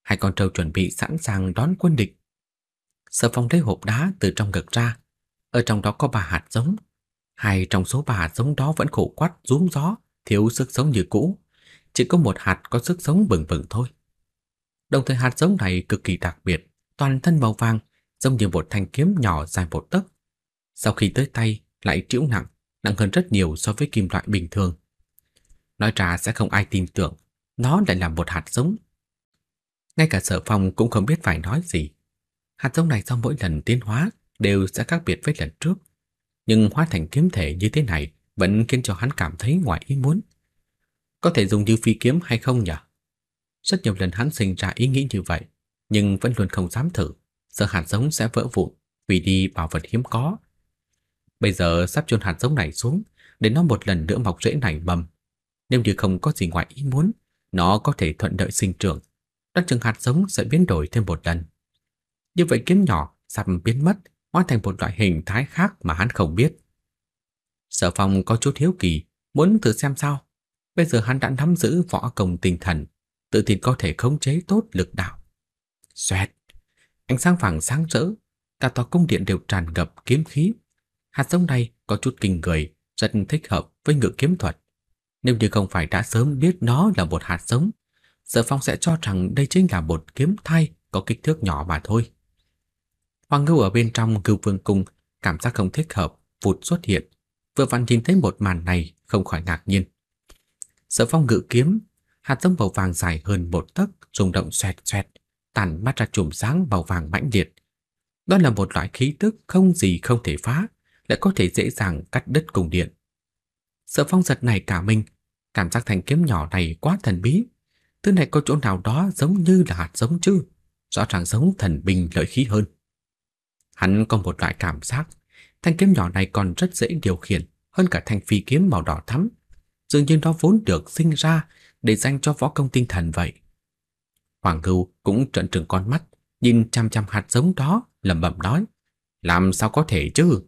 Hai con trâu chuẩn bị sẵn sàng đón quân địch. Sở Phong lấy hộp đá từ trong ngực ra, ở trong đó có ba hạt giống. Hai trong số ba hạt giống đó vẫn khổ quắt, rúm gió, thiếu sức sống như cũ. Chỉ có một hạt có sức sống bừng bừng thôi. Đồng thời hạt giống này cực kỳ đặc biệt, toàn thân màu vàng, giống như một thanh kiếm nhỏ dài một tấc. Sau khi tới tay lại chịu nặng, nặng hơn rất nhiều so với kim loại bình thường. Nói ra sẽ không ai tin tưởng, nó lại là một hạt giống. Ngay cả sở phong cũng không biết phải nói gì. Hạt giống này sau mỗi lần tiến hóa đều sẽ khác biệt với lần trước. Nhưng hóa thành kiếm thể như thế này vẫn khiến cho hắn cảm thấy ngoài ý muốn. Có thể dùng như phi kiếm hay không nhỉ? Rất nhiều lần hắn sinh ra ý nghĩ như vậy, nhưng vẫn luôn không dám thử, sợ hạt giống sẽ vỡ vụn vì đi bảo vật hiếm có. Bây giờ sắp chôn hạt giống này xuống để nó một lần nữa mọc rễ nảy mầm, nếu như không có gì ngoài ý muốn, nó có thể thuận lợi sinh trưởng. Đất chừng hạt giống sẽ biến đổi thêm một lần. Như vậy kiếm nhỏ sắp biến mất, hóa thành một loại hình thái khác mà hắn không biết. Sở Phong có chút hiếu kỳ, muốn thử xem sao. Bây giờ hắn đã nắm giữ võ công tinh thần, tự tin có thể khống chế tốt lực đạo. Xoẹt, ánh sáng vàng sáng rỡ, cả tòa cung điện đều tràn ngập kiếm khí. Hạt giống này có chút kinh người, rất thích hợp với ngự kiếm thuật. Nếu như không phải đã sớm biết nó là một hạt giống, Sở Phong sẽ cho rằng đây chính là một kiếm thai có kích thước nhỏ mà thôi. Hoàng Ngưu ở bên trong cưu vương cung cảm giác không thích hợp, vụt xuất hiện. Vừa vặn nhìn thấy một màn này không khỏi ngạc nhiên. Sở Phong ngự kiếm, hạt giống màu vàng dài hơn một tấc rung động xoẹt xoẹt, tản mắt ra chùm sáng màu vàng mãnh liệt. Đó là một loại khí tức không gì không thể phá, lại có thể dễ dàng cắt đứt cùng điện. Sợ phong giật này cả mình, cảm giác thanh kiếm nhỏ này quá thần bí. Thứ này có chỗ nào đó giống như là hạt giống chứ, rõ ràng giống thần bình lợi khí hơn. Hắn có một loại cảm giác, thanh kiếm nhỏ này còn rất dễ điều khiển hơn cả thanh phi kiếm màu đỏ thắm. Dường như nó vốn được sinh ra để dành cho võ công tinh thần vậy. Hoàng Hưu cũng trợn trừng con mắt, nhìn chăm chăm hạt giống đó, lẩm bẩm nói: "Làm sao có thể chứ?"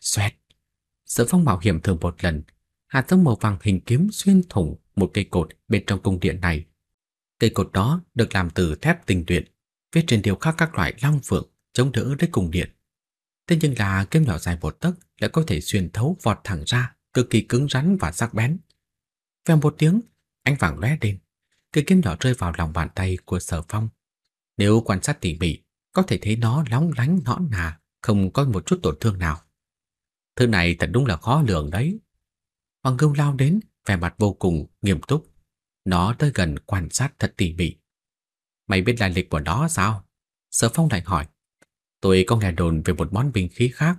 Xoẹt. Sở Phong mạo hiểm thường một lần, hạt giống màu vàng hình kiếm xuyên thủng một cây cột bên trong cung điện này. Cây cột đó được làm từ thép tinh luyện, viết trên điều khắc các loại long phượng chống đỡ lấy cung điện. Thế nhưng là kiếm nhỏ dài một tấc lại có thể xuyên thấu vọt thẳng ra, cực kỳ cứng rắn và sắc bén. Vèo một tiếng, ánh vàng lóe lên, cây kiếm nhỏ rơi vào lòng bàn tay của Sở Phong. Nếu quan sát tỉ mỉ, có thể thấy nó lóng lánh nõn nà, không có một chút tổn thương nào. Thứ này thật đúng là khó lường đấy. Hoàng Ngưu lao đến, vẻ mặt vô cùng nghiêm túc. Nó tới gần quan sát thật tỉ mỉ. Mày biết lai lịch của nó sao? Sở Phong lại hỏi. Tôi có nghe đồn về một món bình khí khác,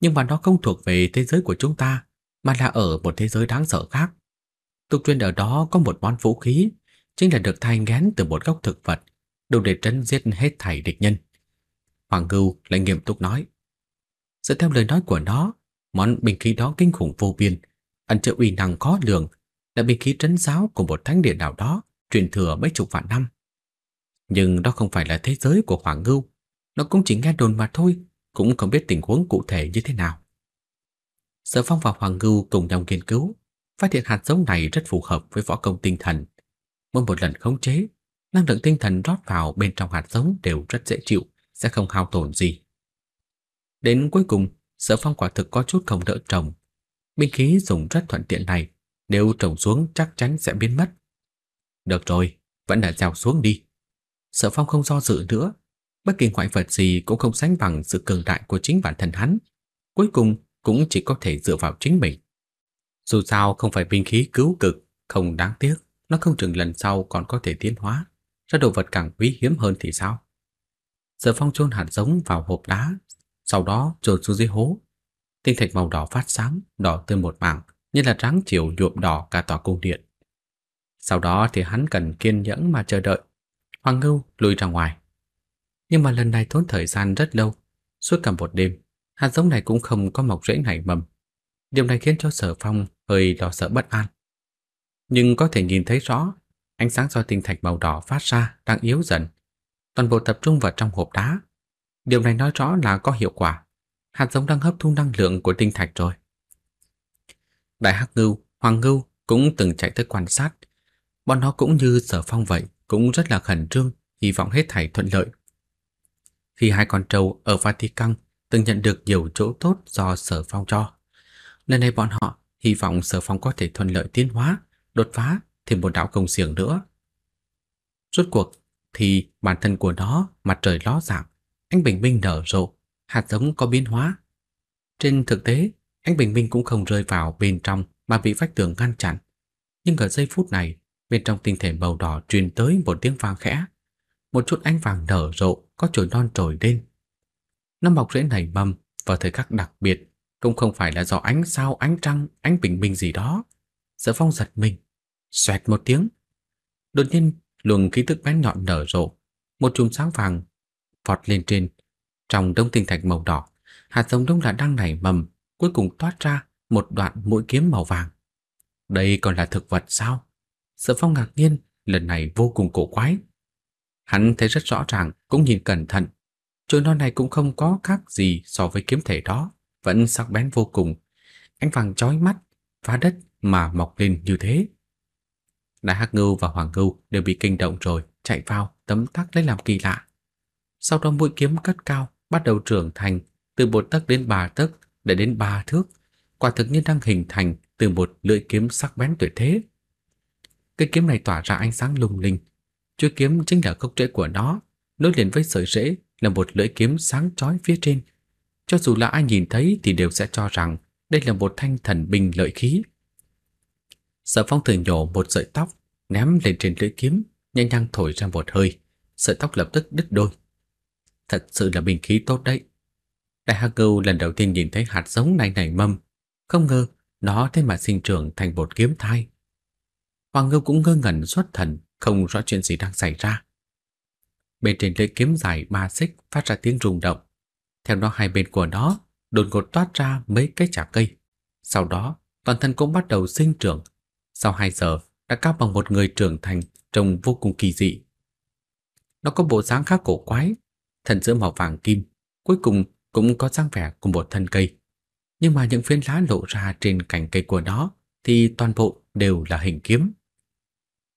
nhưng mà nó không thuộc về thế giới của chúng ta, mà là ở một thế giới đáng sợ khác. Tục truyền ở đó có một món vũ khí, chính là được thay ngén từ một gốc thực vật, đủ để trấn giết hết thảy địch nhân. Hoàng Ngưu lại nghiêm túc nói. Dựa theo lời nói của nó, món bình khí đó kinh khủng vô biên, ẩn chứa uy năng khó lường, đã binh khí trấn giáo của một thánh địa nào đó truyền thừa mấy chục vạn năm. Nhưng đó không phải là thế giới của Hoàng Ngưu, nó cũng chỉ nghe đồn mà thôi, cũng không biết tình huống cụ thể như thế nào. Sở Phong và Hoàng Ngưu cùng nhau nghiên cứu, phát hiện hạt giống này rất phù hợp với võ công tinh thần. Mỗi một lần khống chế, năng lượng tinh thần rót vào bên trong hạt giống đều rất dễ chịu, sẽ không hao tổn gì. Đến cuối cùng, Sở Phong quả thực có chút không đỡ trồng binh khí dùng rất thuận tiện này, nếu trồng xuống chắc chắn sẽ biến mất. Được rồi, vẫn là gieo xuống đi. Sợ Phong không do dự nữa, bất kỳ ngoại vật gì cũng không sánh bằng sự cường đại của chính bản thân hắn. Cuối cùng cũng chỉ có thể dựa vào chính mình. Dù sao không phải binh khí cứu cực, không đáng tiếc, nó không chừng lần sau còn có thể tiến hóa, ra đồ vật càng quý hiếm hơn thì sao? Sợ Phong chôn hạt giống vào hộp đá, sau đó trồn xuống dưới hố, tinh thạch màu đỏ phát sáng, đỏ tươi một mảng, như là ráng chiều nhuộm đỏ cả tòa cung điện. Sau đó thì hắn cần kiên nhẫn mà chờ đợi. Hoàng Ngưu lùi ra ngoài. Nhưng mà lần này tốn thời gian rất lâu, suốt cả một đêm, hạt giống này cũng không có mọc rễ nảy mầm. Điều này khiến cho Sở Phong hơi lo sợ bất an. Nhưng có thể nhìn thấy rõ, ánh sáng do tinh thạch màu đỏ phát ra đang yếu dần, toàn bộ tập trung vào trong hộp đá. Điều này nói rõ là có hiệu quả hạt giống đang hấp thu năng lượng của tinh thạch rồi. Đại hắc ngưu, hoàng ngưu cũng từng chạy tới quan sát. Bọn nó cũng như sở phong vậy, cũng rất là khẩn trương, hy vọng hết thảy thuận lợi. Khi hai con trâu ở Vatican từng nhận được nhiều chỗ tốt do sở phong cho, lần này bọn họ hy vọng sở phong có thể thuận lợi tiến hóa, đột phá thêm một đạo công xiềng nữa. Rốt cuộc thì bản thân của nó mặt trời ló dạng, ánh bình minh nở rộ, hạt giống có biến hóa. Trên thực tế, ánh bình minh cũng không rơi vào bên trong mà bị vách tường ngăn chặn. Nhưng ở giây phút này, bên trong tinh thể màu đỏ truyền tới một tiếng vang khẽ. Một chút ánh vàng nở rộ có chồi non trồi lên. Nó mọc rễ nảy mầm vào thời khắc đặc biệt, cũng không phải là do ánh sao, ánh trăng, ánh bình minh gì đó. Sở Phong giật mình, xoẹt một tiếng. Đột nhiên, luồng khí tức bén nhọn nở rộ, một chùm sáng vàng vọt lên trên trong đống tinh thạch màu đỏ, hạt giống đông là đang nảy mầm, cuối cùng toát ra một đoạn mũi kiếm màu vàng. Đây còn là thực vật sao? Sở Phong ngạc nhiên, lần này vô cùng cổ quái. Hắn thấy rất rõ ràng, cũng nhìn cẩn thận. Chồi non này cũng không có khác gì so với kiếm thể đó, vẫn sắc bén vô cùng. Ánh vàng chói mắt, phá đất mà mọc lên như thế. Đại Hắc Ngưu và Hoàng Ngưu đều bị kinh động rồi, chạy vào, tấm tắc lấy làm kỳ lạ. Sau đó mũi kiếm cất cao, bắt đầu trưởng thành từ một tấc đến ba tấc để đến ba thước, quả thực như đang hình thành từ một lưỡi kiếm sắc bén tuyệt thế. Cái kiếm này tỏa ra ánh sáng lung linh, chuôi kiếm chính là gốc rễ của nó, nối liền với sợi rễ là một lưỡi kiếm sáng chói phía trên. Cho dù là ai nhìn thấy thì đều sẽ cho rằng đây là một thanh thần binh lợi khí. Sở Phong thử nhổ một sợi tóc, ném lên trên lưỡi kiếm, nhanh nhàng thổi ra một hơi, sợi tóc lập tức đứt đôi thật sự là bình khí tốt đấy. Đại Hắc Cừu lần đầu tiên nhìn thấy hạt giống này nảy mâm, không ngờ nó thế mà sinh trưởng thành bột kiếm thai. Hoàng Ngưu cũng ngơ ngẩn xuất thần, không rõ chuyện gì đang xảy ra. Bên trên lưỡi kiếm dài ba xích phát ra tiếng rung động. Theo đó hai bên của nó đột ngột toát ra mấy cái chả cây. Sau đó, toàn thân cũng bắt đầu sinh trưởng. Sau hai giờ, đã cao bằng một người trưởng thành trông vô cùng kỳ dị. Nó có bộ dáng khá cổ quái, thần giữa màu vàng kim, cuối cùng cũng có dáng vẻ của một thân cây. Nhưng mà những phiến lá lộ ra trên cành cây của nó thì toàn bộ đều là hình kiếm.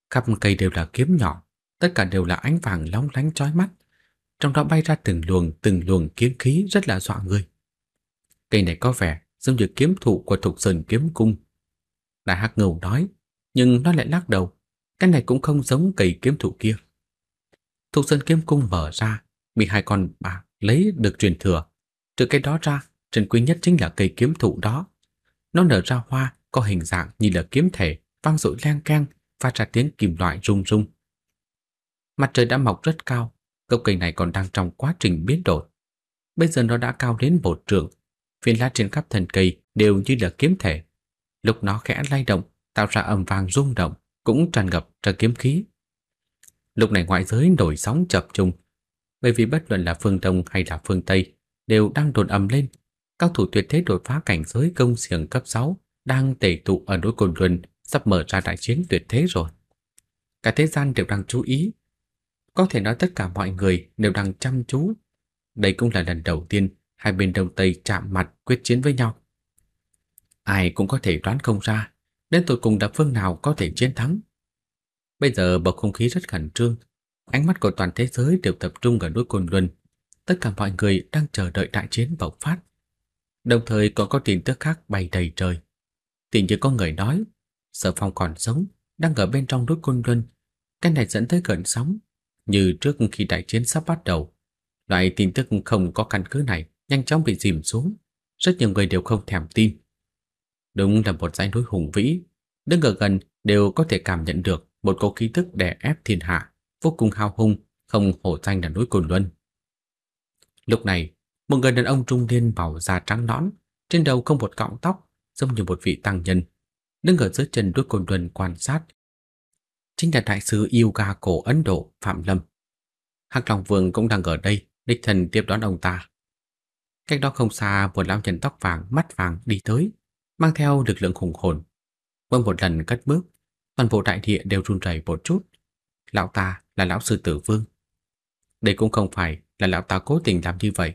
Khắp cây đều là kiếm nhỏ, tất cả đều là ánh vàng long lánh chói mắt, trong đó bay ra từng luồng từng luồng kiếm khí rất là dọa người. Cây này có vẻ giống như kiếm thụ của Thục Sơn kiếm cung. Đại Hắc Ngầu nói, nhưng nó lại lắc đầu, cái này cũng không giống cây kiếm thụ kia. Thục Sơn kiếm cung mở ra, bị hai con bà lấy được truyền thừa. Trừ cái đó ra, trần quý nhất chính là cây kiếm thụ đó. Nó nở ra hoa có hình dạng như là kiếm thể, vang dội leng keng, và ra tiếng kim loại rung rung. Mặt trời đã mọc rất cao, gốc cây này còn đang trong quá trình biến đổi. Bây giờ nó đã cao đến một trường, phiến lá trên khắp thân cây đều như là kiếm thể. Lúc nó khẽ lay động, tạo ra âm vang rung động, cũng tràn ngập ra kiếm khí. Lúc này ngoại giới nổi sóng chập trùng, bởi vì bất luận là phương Đông hay là phương Tây đều đang đồn âm lên. Các thủ tuyệt thế đột phá cảnh giới công xiềng cấp 6 đang tề tụ ở núi Cồn Luân sắp mở ra đại chiến tuyệt thế rồi. Cả thế gian đều đang chú ý. Có thể nói tất cả mọi người đều đang chăm chú. Đây cũng là lần đầu tiên hai bên Đông Tây chạm mặt quyết chiến với nhau. Ai cũng có thể đoán không ra đến tột cùng đập phương nào có thể chiến thắng. Bây giờ bầu không khí rất khẩn trương, Ánh mắt của toàn thế giới đều tập trung ở núi Côn Luân. Tất cả mọi người đang chờ đợi đại chiến bộc phát. Đồng thời còn có tin tức khác bay đầy trời. Tình như có người nói, Sở Phong còn sống, đang ở bên trong núi Côn Luân. Cái này dẫn tới gần sóng, như trước khi đại chiến sắp bắt đầu. Loại tin tức không có căn cứ này nhanh chóng bị dìm xuống. Rất nhiều người đều không thèm tin. Đúng là một dãy núi hùng vĩ, đứng ở gần đều có thể cảm nhận được một cỗ khí tức đè ép thiên hạ vô cùng hào hùng, không hổ danh là núi Cồn Luân. Lúc này, một người đàn ông trung niên bảo da trắng nõn, trên đầu không một cọng tóc, giống như một vị tăng nhân, đứng ở dưới chân núi Cồn Luân quan sát. Chính là đại sứ yoga cổ Ấn Độ Phạm Lâm. Hắc Long Vương cũng đang ở đây, đích thần tiếp đón ông ta. Cách đó không xa, một lão nhân tóc vàng, mắt vàng đi tới, mang theo lực lượng khủng hồn. Vương một lần cất bước, toàn bộ đại địa đều run rẩy một chút. Lão ta là lão sư Tử Vương. Đây cũng không phải là lão ta cố tình làm như vậy.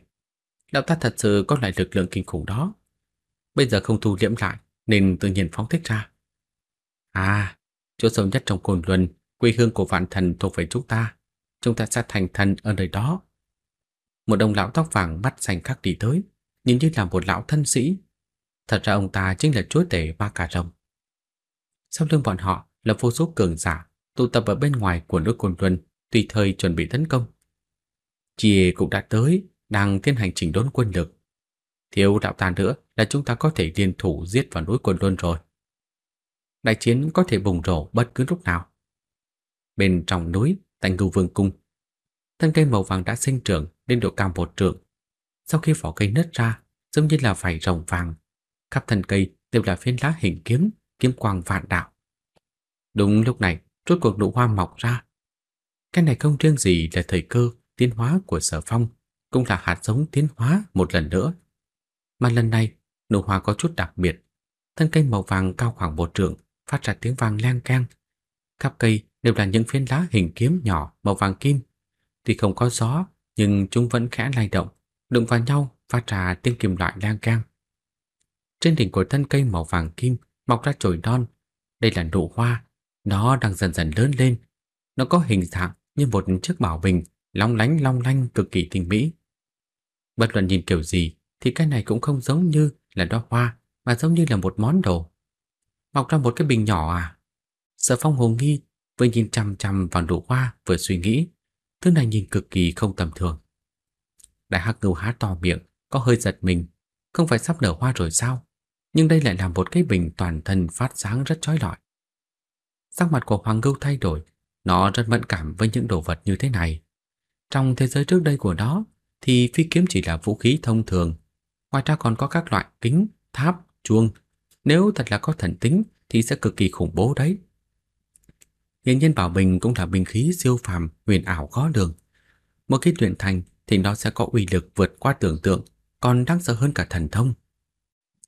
Lão ta thật sự có lại lực lượng kinh khủng đó. Bây giờ không thu liễm lại nên tự nhiên phóng thích ra. À, chỗ sâu nhất trong cồn luân, quê hương của vạn thần thuộc về chúng ta. Chúng ta sẽ thành thần ở nơi đó. Một ông lão tóc vàng mắt xanh khắc đi tới, nhìn như là một lão thân sĩ. Thật ra ông ta chính là chúa tể ba cà rồng. Sau lưng bọn họ là vô số cường giả tụ tập ở bên ngoài của nước Côn Luân, tùy thời chuẩn bị tấn công. Chia cũng đã tới, đang tiến hành chỉnh đốn quân lực. Thiếu đạo tàn nữa là chúng ta có thể liên thủ giết vào núi Côn Luân rồi. Đại chiến có thể bùng nổ bất cứ lúc nào. Bên trong núi, tại ngưu vương cung, thân cây màu vàng đã sinh trưởng lên độ cao một trượng. Sau khi vỏ cây nứt ra, giống như là vảy rồng vàng, khắp thân cây đều là phiến lá hình kiếm, kiếm quang vạn đạo. Đúng lúc này, rốt cuộc nụ hoa mọc ra. Cái này không riêng gì là thời cơ tiến hóa của Sở Phong, cũng là hạt giống tiến hóa một lần nữa. Mà lần này, nụ hoa có chút đặc biệt. Thân cây màu vàng cao khoảng một trượng, phát ra tiếng vang leng keng. Khắp cây đều là những phiến lá hình kiếm nhỏ màu vàng kim. Tuy không có gió, nhưng chúng vẫn khẽ lay động, đụng vào nhau phát ra tiếng kim loại leng keng. Trên đỉnh của thân cây màu vàng kim mọc ra chồi non, đây là nụ hoa nó đang dần dần lớn lên. Nó có hình dạng như một chiếc bảo bình long lánh long lanh cực kỳ tinh mỹ. Bất luận nhìn kiểu gì thì cái này cũng không giống như là đóa hoa mà giống như là một món đồ. Mọc ra một cái bình nhỏ à? Sở Phong hồ nghi vừa nhìn chằm chằm vào nụ hoa vừa suy nghĩ. Thứ này nhìn cực kỳ không tầm thường. Đại hắc ngưu há to miệng, có hơi giật mình. Không phải sắp nở hoa rồi sao? Nhưng đây lại là một cái bình toàn thân phát sáng rất chói lọi. Sắc mặt của Hoàng Ngưu thay đổi, nó rất mẫn cảm với những đồ vật như thế này. Trong thế giới trước đây của nó thì phi kiếm chỉ là vũ khí thông thường, ngoài ra còn có các loại kính, tháp, chuông. Nếu thật là có thần tính thì sẽ cực kỳ khủng bố đấy. nhân nhiên bảo bình cũng là binh khí siêu phàm, huyền ảo khó lường. Một khi luyện thành thì nó sẽ có uy lực vượt qua tưởng tượng, còn đáng sợ hơn cả thần thông.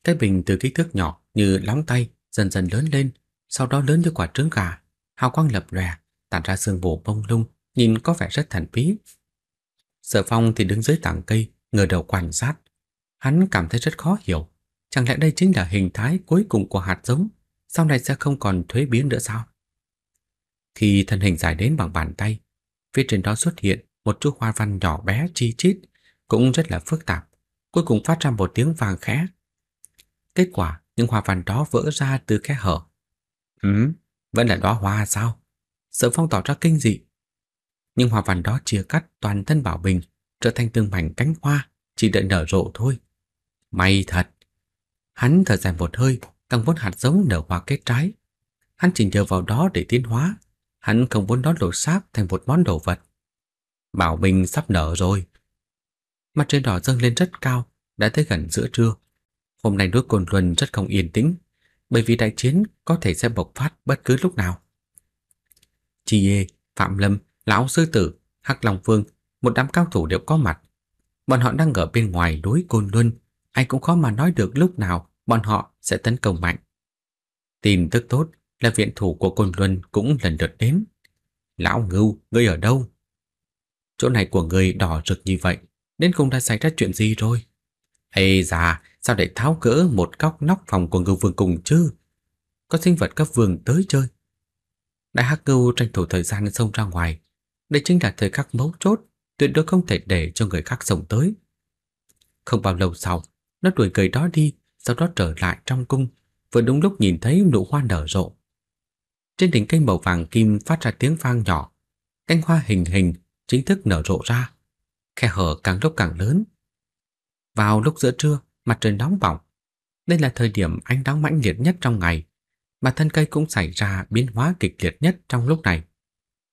Cái bình từ kích thước nhỏ như lóng tay dần dần lớn lên, sau đó lớn như quả trứng gà, hào quang lập lòe, tản ra sương mù bông lung, nhìn có vẻ rất thần bí. Sở Phong thì đứng dưới tảng cây, ngửa đầu quan sát. Hắn cảm thấy rất khó hiểu, chẳng lẽ đây chính là hình thái cuối cùng của hạt giống, sau này sẽ không còn thuế biến nữa sao? Khi thân hình dài đến bằng bàn tay, phía trên đó xuất hiện một chút hoa văn nhỏ bé chi chít, cũng rất là phức tạp, cuối cùng phát ra một tiếng vàng khẽ. Kết quả, những hoa văn đó vỡ ra từ khe hở, Ừ, vẫn là đóa hoa sao? Sở Phong tỏ ra kinh dị. Nhưng hoa văn đó chia cắt toàn thân Bảo Bình, trở thành từng mảnh cánh hoa, chỉ đợi nở rộ thôi. May thật! Hắn thở dài một hơi, càng vốn hạt giống nở hoa kết trái. Hắn chỉ nhờ vào đó để tiến hóa. Hắn không muốn đón đồ xác thành một món đồ vật. Bảo Bình sắp nở rồi. Mặt trời đỏ dâng lên rất cao, đã tới gần giữa trưa. Hôm nay nước Cồn Luân rất không yên tĩnh, bởi vì đại chiến có thể sẽ bộc phát bất cứ lúc nào. Chi Yê, Phạm Lâm, Lão Sư Tử, Hắc Long Vương, một đám cao thủ đều có mặt. Bọn họ đang ở bên ngoài núi côn luân, anh cũng khó mà nói được lúc nào bọn họ sẽ tấn công mạnh. Tin tức tốt là viện thủ của côn luân cũng lần lượt đến. Lão Ngưu, ngươi ở đâu? Chỗ này của ngươi đỏ rực như vậy, đến cùng đã xảy ra chuyện gì rồi? Ây già, sao lại tháo cỡ một góc nóc phòng của ngưu vương cùng chứ? Có sinh vật cấp vương tới chơi. Đại hắc ngưu tranh thủ thời gian xông ra ngoài. Đây chính là thời khắc mấu chốt, tuyệt đối không thể để cho người khác sống tới. Không bao lâu sau, nó đuổi người đó đi, sau đó trở lại trong cung, vừa đúng lúc nhìn thấy nụ hoa nở rộ. Trên đỉnh cây màu vàng kim phát ra tiếng vang nhỏ, cánh hoa hình hình chính thức nở rộ ra. Khe hở càng lúc càng lớn, vào lúc giữa trưa, mặt trời nóng bỏng. Đây là thời điểm ánh nắng mãnh liệt nhất trong ngày, mà thân cây cũng xảy ra biến hóa kịch liệt nhất trong lúc này.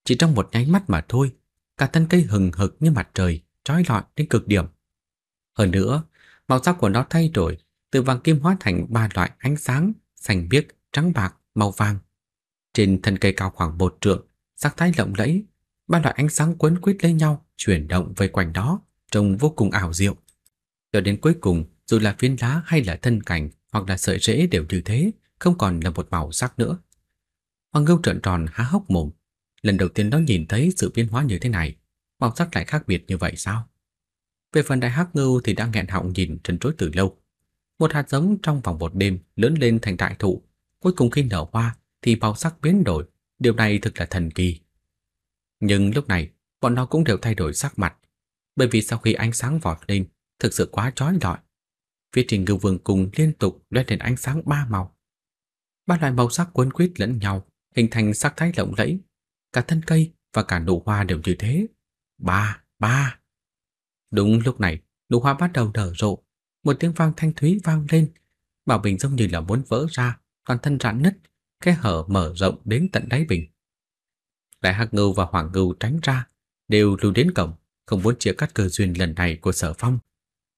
Chỉ trong một nháy mắt mà thôi, cả thân cây hừng hực như mặt trời, trói lọi đến cực điểm. Hơn nữa, màu sắc của nó thay đổi, từ vàng kim hóa thành ba loại ánh sáng, xanh biếc, trắng bạc, màu vàng. Trên thân cây cao khoảng một trượng, sắc thái lộng lẫy, ba loại ánh sáng quấn quýt lấy nhau, chuyển động vây quanh đó, trông vô cùng ảo diệu. Cho đến cuối cùng, dù là phiến lá hay là thân cành hoặc là sợi rễ đều như thế, không còn là một màu sắc nữa. Hoàng Ngưu trợn tròn há hốc mồm. Lần đầu tiên nó nhìn thấy sự biến hóa như thế này, màu sắc lại khác biệt như vậy sao? Về phần đại hắc ngưu thì đang nghẹn họng nhìn trần trối từ lâu. Một hạt giống trong vòng một đêm lớn lên thành đại thụ, cuối cùng khi nở hoa thì màu sắc biến đổi, điều này thực là thần kỳ. Nhưng lúc này, bọn nó cũng đều thay đổi sắc mặt, bởi vì sau khi ánh sáng vọt lên, thực sự quá chói lọi. Phía trình ngư vương cùng liên tục lóe lên ánh sáng ba màu. Ba loại màu sắc cuốn quýt lẫn nhau, hình thành sắc thái lộng lẫy. Cả thân cây và cả nụ hoa đều như thế. Ba, ba. Đúng lúc này, nụ hoa bắt đầu nở rộ. Một tiếng vang thanh thúy vang lên. Bảo bình giống như là muốn vỡ ra, toàn thân rạn nứt, cái hở mở rộng đến tận đáy bình. Đại Hắc Ngưu và Hoàng Ngưu tránh ra, đều lùi đến cổng, không muốn chia cắt cơ duyên lần này của Sở Phong.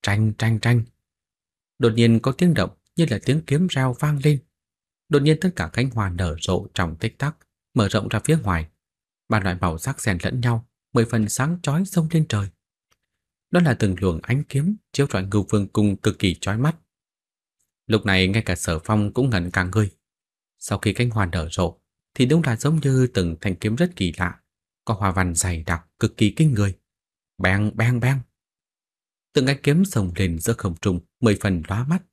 Tranh tranh tranh. Đột nhiên có tiếng động như là tiếng kiếm rao vang lên. Đột nhiên tất cả cánh hoa nở rộ trong tích tắc, mở rộng ra phía ngoài. Ba loại màu sắc xen lẫn nhau, mười phần sáng chói sông lên trời. Đó là từng luồng ánh kiếm chiếu rọi ngưu vương cung cực kỳ chói mắt. Lúc này ngay cả sở phong cũng ngẩn cả người. Sau khi cánh hoa nở rộ, thì đúng là giống như từng thanh kiếm rất kỳ lạ, có hoa văn dày đặc cực kỳ kinh người. Bang bang bang. Từng cái kiếm sông lên giữa không trung mười phần lóa mắt.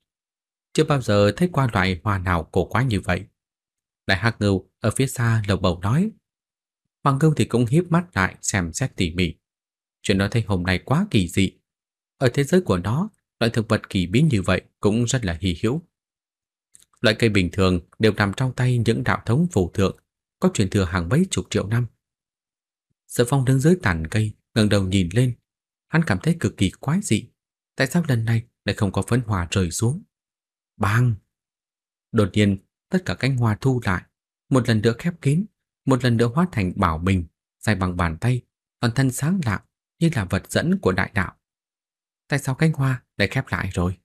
Chưa bao giờ thấy qua loại hoa nào cổ quá như vậy. Đại hắc ngưu ở phía xa lầu bầu nói. Hoàng ngưu thì cũng hiếp mắt lại xem xét tỉ mỉ. Chuyện đó thấy hôm nay quá kỳ dị. Ở thế giới của nó, loại thực vật kỳ bí như vậy cũng rất là hy hữu. Loại cây bình thường đều nằm trong tay những đạo thống phù thượng, có truyền thừa hàng mấy chục triệu năm. Sở phong đứng dưới tàn cây, ngẩng đầu nhìn lên, Hắn cảm thấy cực kỳ quái dị. Tại sao lần này lại không có phấn hòa rơi xuống? Bang! Đột nhiên, tất cả cánh hoa thu lại. Một lần nữa khép kín, một lần nữa hóa thành bảo bình, dài bằng bàn tay, toàn thân sáng lạ như là vật dẫn của đại đạo. Tại sao cánh hoa lại khép lại rồi?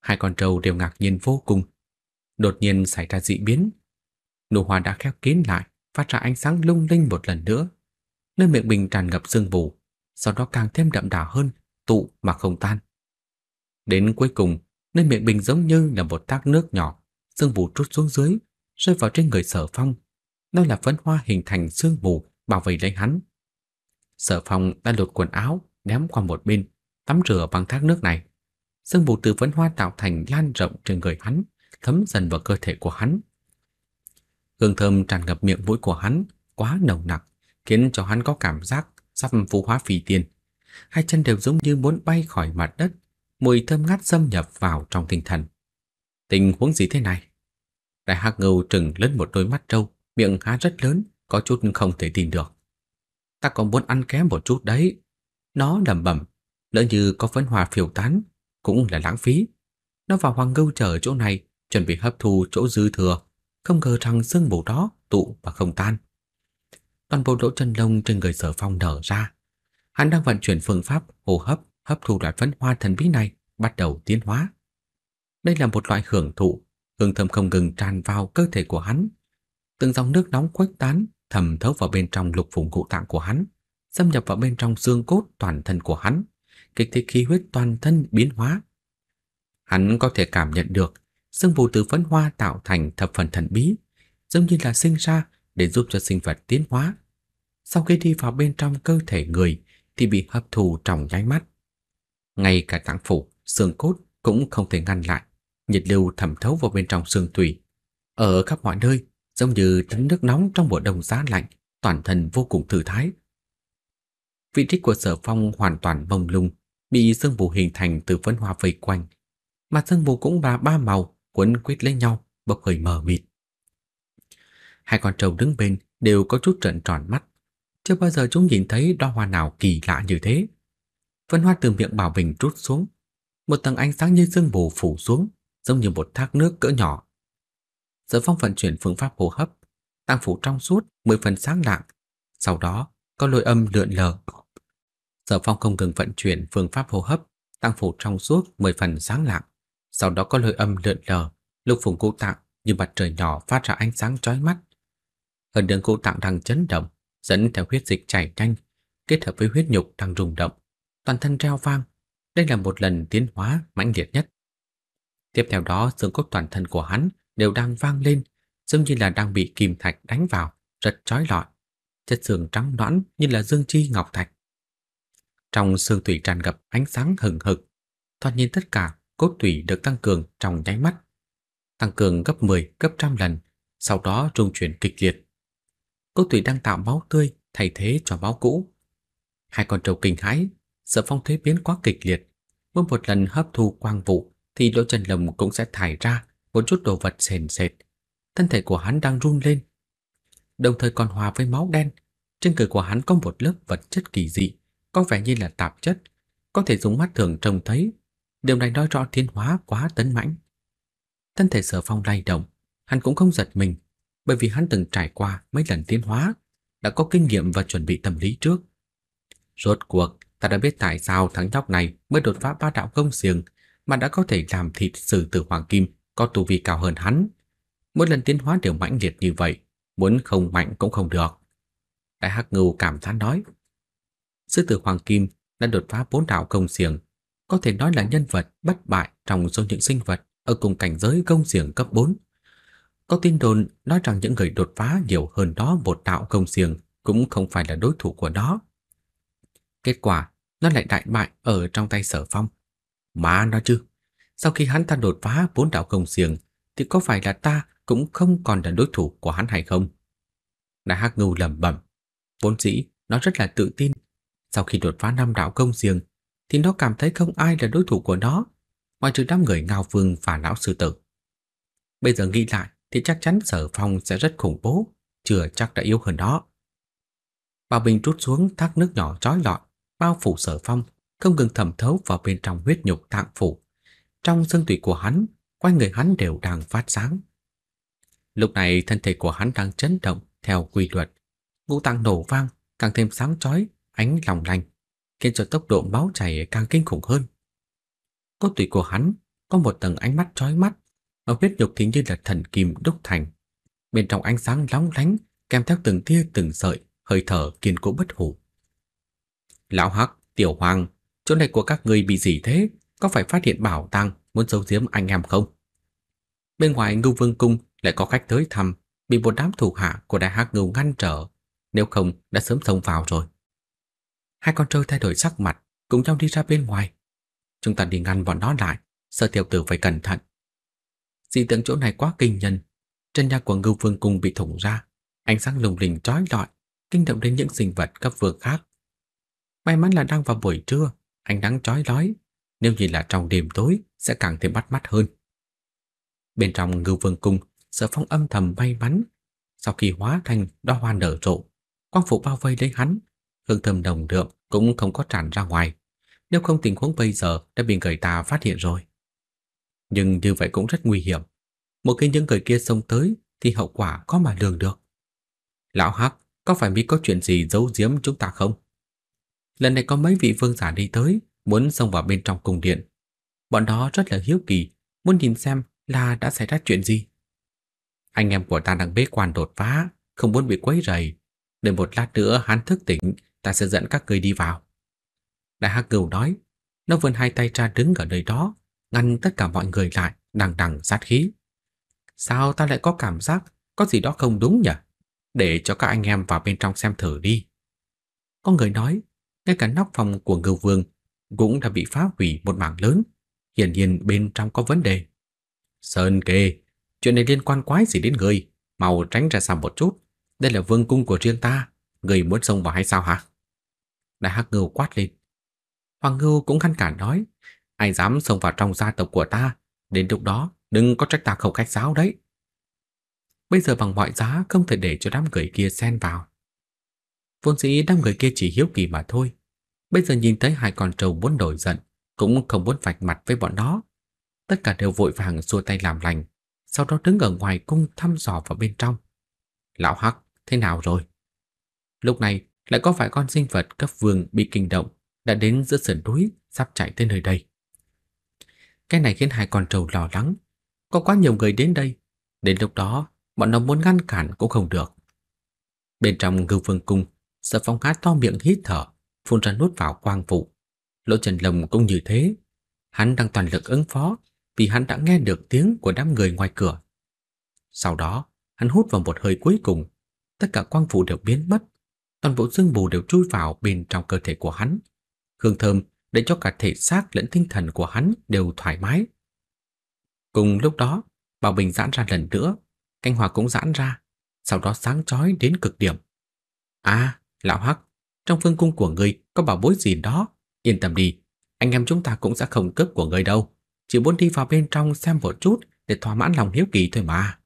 Hai con trâu đều ngạc nhiên vô cùng. Đột nhiên xảy ra dị biến. Nụ hoa đã khép kín lại, phát ra ánh sáng lung linh một lần nữa. Nơi miệng bình tràn ngập sương mù, sau đó càng thêm đậm đà hơn, tụ mà không tan. Đến cuối cùng, nơi miệng bình giống như là một thác nước nhỏ, sương mù trút xuống dưới, rơi vào trên người sở phong. Đó là phấn hoa hình thành sương mù bảo vệ lấy hắn. Sở phong đã lột quần áo, ném qua một bên, tắm rửa bằng thác nước này. Sương mù từ phấn hoa tạo thành lan rộng trên người hắn, thấm dần vào cơ thể của hắn. Hương thơm tràn ngập miệng mũi của hắn, quá nồng nặc, khiến cho hắn có cảm giác sắp phụ hóa phi tiên. Hai chân đều giống như muốn bay khỏi mặt đất, mùi thơm ngát xâm nhập vào trong tinh thần. Tình huống gì thế này? Đại hắc ngưu trừng lớn một đôi mắt trâu, miệng há rất lớn, có chút không thể tin được. Ta còn muốn ăn kém một chút đấy. Nó lẩm bẩm, lỡ như có phấn hòa phiêu tán, cũng là lãng phí. Nó vào hoàng ngưu chờ chỗ này, chuẩn bị hấp thu chỗ dư thừa, không ngờ rằng xương mù đó tụ và không tan toàn bộ lỗ chân lông trên người sở phong nở ra. Hắn đang vận chuyển phương pháp hô hấp hấp thu loại phấn hoa thần bí này bắt đầu tiến hóa. Đây là một loại hưởng thụ, hương thơm không ngừng tràn vào cơ thể của hắn. Từng dòng nước nóng khuếch tán, thẩm thấu vào bên trong lục phủ ngũ tạng của hắn, xâm nhập vào bên trong xương cốt toàn thân của hắn, kích thích khí huyết toàn thân biến hóa. Hắn có thể cảm nhận được sương mù từ phấn hoa tạo thành thập phần thần bí, giống như là sinh ra để giúp cho sinh vật tiến hóa. Sau khi đi vào bên trong cơ thể người thì bị hấp thụ trong nháy mắt. Ngay cả tạng phủ, xương cốt cũng không thể ngăn lại, nhiệt lưu thẩm thấu vào bên trong xương tủy. Ở khắp mọi nơi, giống như tắm nước nóng trong mùa đông giá lạnh, toàn thân vô cùng thư thái. Vị trí của Sở Phong hoàn toàn bông lung, bị sương mù hình thành từ phân hoa vây quanh. Mặt sương mù cũng là ba màu, quấn quýt lấy nhau, bốc hơi mờ mịt hai con trâu đứng bên đều có chút trợn tròn mắt. Chưa bao giờ chúng nhìn thấy đóa hoa nào kỳ lạ như thế. Vân hoa từ miệng bảo bình trút xuống, một tầng ánh sáng như sương mù phủ xuống, giống như một thác nước cỡ nhỏ. Sở Phong vận chuyển phương pháp hô hấp, tăng phủ trong suốt, mười phần sáng lạng. Sau đó, có lôi âm lượn lờ. Sở Phong không ngừng vận chuyển phương pháp hô hấp, tăng phủ trong suốt, mười phần sáng lạng. Sau đó có lôi âm lượn lờ, lục phùng cụ tạng như mặt trời nhỏ phát ra ánh sáng chói mắt hơn đường cô tạng đang chấn động, dẫn theo huyết dịch chảy nhanh, kết hợp với huyết nhục đang rung động, toàn thân reo vang. Đây là một lần tiến hóa mãnh liệt nhất. Tiếp theo đó, xương cốt toàn thân của hắn đều đang vang lên, giống như là đang bị kim thạch đánh vào, rất chói lọi. Chất xương trắng nõn như là dương chi ngọc thạch. Trong xương tủy tràn ngập ánh sáng hừng hực, thoạt nhìn tất cả cốt tủy được tăng cường trong nháy mắt, tăng cường gấp 10, gấp trăm lần, sau đó rung chuyển kịch liệt cô Thủy đang tạo máu tươi thay thế cho máu cũ. Hai con trâu kinh hãi, sợ phong thế biến quá kịch liệt. Mỗi một lần hấp thu quang vụ thì lỗ chân lồng cũng sẽ thải ra một chút đồ vật sền sệt. Thân thể của hắn đang run lên. Đồng thời còn hòa với máu đen. Trên người của hắn có một lớp vật chất kỳ dị, có vẻ như là tạp chất, có thể dùng mắt thường trông thấy. Điều này nói rõ tiến hóa quá tấn mãnh. Thân thể sở phong lay động, hắn cũng không giật mình bởi vì hắn từng trải qua mấy lần tiến hóa, đã có kinh nghiệm và chuẩn bị tâm lý trước. Rốt cuộc, ta đã biết tại sao thằng nhóc này mới đột phá ba đạo công xiềng mà đã có thể làm thịt sử tử hoàng kim có tu vi cao hơn hắn. Mỗi lần tiến hóa đều mãnh liệt như vậy, muốn không mạnh cũng không được. Đại Hắc Ngưu cảm thán nói. Sư tử Hoàng Kim đã đột phá bốn đạo công xiềng, có thể nói là nhân vật bất bại trong số những sinh vật ở cùng cảnh giới công xiềng cấp 4. Có tin đồn nói rằng những người đột phá nhiều hơn đó một đạo công xiềng cũng không phải là đối thủ của nó. Kết quả, nó lại đại bại ở trong tay sở phong. Mà nó chứ, sau khi hắn ta đột phá bốn đạo công xiềng thì có phải là ta cũng không còn là đối thủ của hắn hay không? Đại Hắc Ngưu lẩm bẩm. Vốn dĩ nó rất là tự tin, sau khi đột phá năm đạo công xiềng thì nó cảm thấy không ai là đối thủ của nó, ngoài trừ đám người Ngao Vương và lão sư tử. Bây giờ nghĩ lại, thì chắc chắn Sở Phong sẽ rất khủng bố, chưa chắc đã yếu hơn đó. Bảo Bình trút xuống thác nước nhỏ trói lọt bao phủ Sở Phong, không ngừng thẩm thấu vào bên trong huyết nhục tạng phủ. Trong xương tủy của hắn, quanh người hắn đều đang phát sáng. Lúc này thân thể của hắn đang chấn động theo quy luật, ngũ tạng nổ vang, càng thêm sáng chói, ánh lòng lành, khiến cho tốc độ máu chảy càng kinh khủng hơn. Cốt tủy của hắn có một tầng ánh mắt chói mắt mà huyết nhục thì như là thần kim đúc thành. Bên trong ánh sáng lóng lánh, kèm theo từng tia từng sợi, hơi thở kiên cố bất hủ. Lão Hắc, Tiểu Hoàng, chỗ này của các người bị gì thế? Có phải phát hiện bảo tàng muốn giấu giếm anh em không? Bên ngoài Ngưu Vương cung lại có khách tới thăm, bị một đám thuộc hạ của Đại Hắc Ngưu ngăn trở, nếu không đã sớm xông vào rồi. Hai con trâu thay đổi sắc mặt, cùng nhau đi ra bên ngoài. Chúng ta đi ngăn bọn nó lại, Sở Tiểu Tử phải cẩn thận, dị tượng chỗ này quá kinh nhân. Chân nhà của Ngưu Vương cung bị thủng ra, ánh sáng lùng lình chói lọi, kinh động đến những sinh vật cấp vương khác. May mắn là đang vào buổi trưa, ánh nắng chói lói, nếu như là trong đêm tối sẽ càng thêm bắt mắt hơn. Bên trong Ngưu Vương cung, Sở Phong âm thầm may mắn, sau khi hóa thành đóa hoa nở rộ, quang phủ bao vây lấy hắn, hương thơm đồng đượm cũng không có tràn ra ngoài, nếu không tình huống bây giờ đã bị người ta phát hiện rồi. Nhưng như vậy cũng rất nguy hiểm. Một khi những người kia xông tới thì hậu quả có mà lường được. Lão Hắc, có phải biết có chuyện gì giấu giếm chúng ta không? Lần này có mấy vị vương giả đi tới, muốn xông vào bên trong cung điện. Bọn đó rất là hiếu kỳ, muốn nhìn xem là đã xảy ra chuyện gì. Anh em của ta đang bế quan đột phá, không muốn bị quấy rầy. Đợi một lát nữa hắn thức tỉnh, ta sẽ dẫn các người đi vào. Đại Hắc Cửu nói, nó vươn hai tay ra đứng ở nơi đó, ngăn tất cả mọi người lại, đằng đằng sát khí. Sao ta lại có cảm giác có gì đó không đúng nhỉ? Để cho các anh em vào bên trong xem thử đi. Có người nói, ngay cả nóc phòng của ngưu vương cũng đã bị phá hủy một mảng lớn, hiển nhiên bên trong có vấn đề. Sơn kê, chuyện này liên quan quái gì đến người, mau tránh ra xa một chút, đây là vương cung của riêng ta, người muốn xông vào hay sao hả? Đại hắc ngưu quát lên. Hoàng ngưu cũng khăn cả nói, Ai dám xông vào trong gia tộc của ta, đến lúc đó đừng có trách ta không khách sáo đấy. Bây giờ bằng mọi giá không thể để cho đám người kia xen vào. Vốn dĩ đám người kia chỉ hiếu kỳ mà thôi. Bây giờ nhìn thấy hai con trâu muốn nổi giận, cũng không muốn vạch mặt với bọn nó. Tất cả đều vội vàng xua tay làm lành, sau đó đứng ở ngoài cung thăm dò vào bên trong. Lão Hắc, thế nào rồi? Lúc này lại có vài con sinh vật cấp vương bị kinh động đã đến giữa sườn núi sắp chạy tới nơi đây. Cái này khiến hai con trâu lo lắng. Có quá nhiều người đến đây. Đến lúc đó, bọn nó muốn ngăn cản cũng không được. Bên trong ngư vương cung, sợ phong há to miệng hít thở, phun ra nuốt vào quang vụ. Lỗ trần lồng cũng như thế. Hắn đang toàn lực ứng phó vì hắn đã nghe được tiếng của đám người ngoài cửa. Sau đó, hắn hút vào một hơi cuối cùng. Tất cả quang vụ đều biến mất. Toàn bộ dương bù đều chui vào bên trong cơ thể của hắn. Hương thơm để cho cả thể xác lẫn tinh thần của hắn đều thoải mái. Cùng lúc đó, bảo bình giãn ra lần nữa, canh hòa cũng giãn ra, sau đó sáng chói đến cực điểm. À, lão hắc, trong phương cung của ngươi có bảo bối gì đó, yên tâm đi, anh em chúng ta cũng sẽ không cướp của ngươi đâu, chỉ muốn đi vào bên trong xem một chút để thỏa mãn lòng hiếu kỳ thôi mà.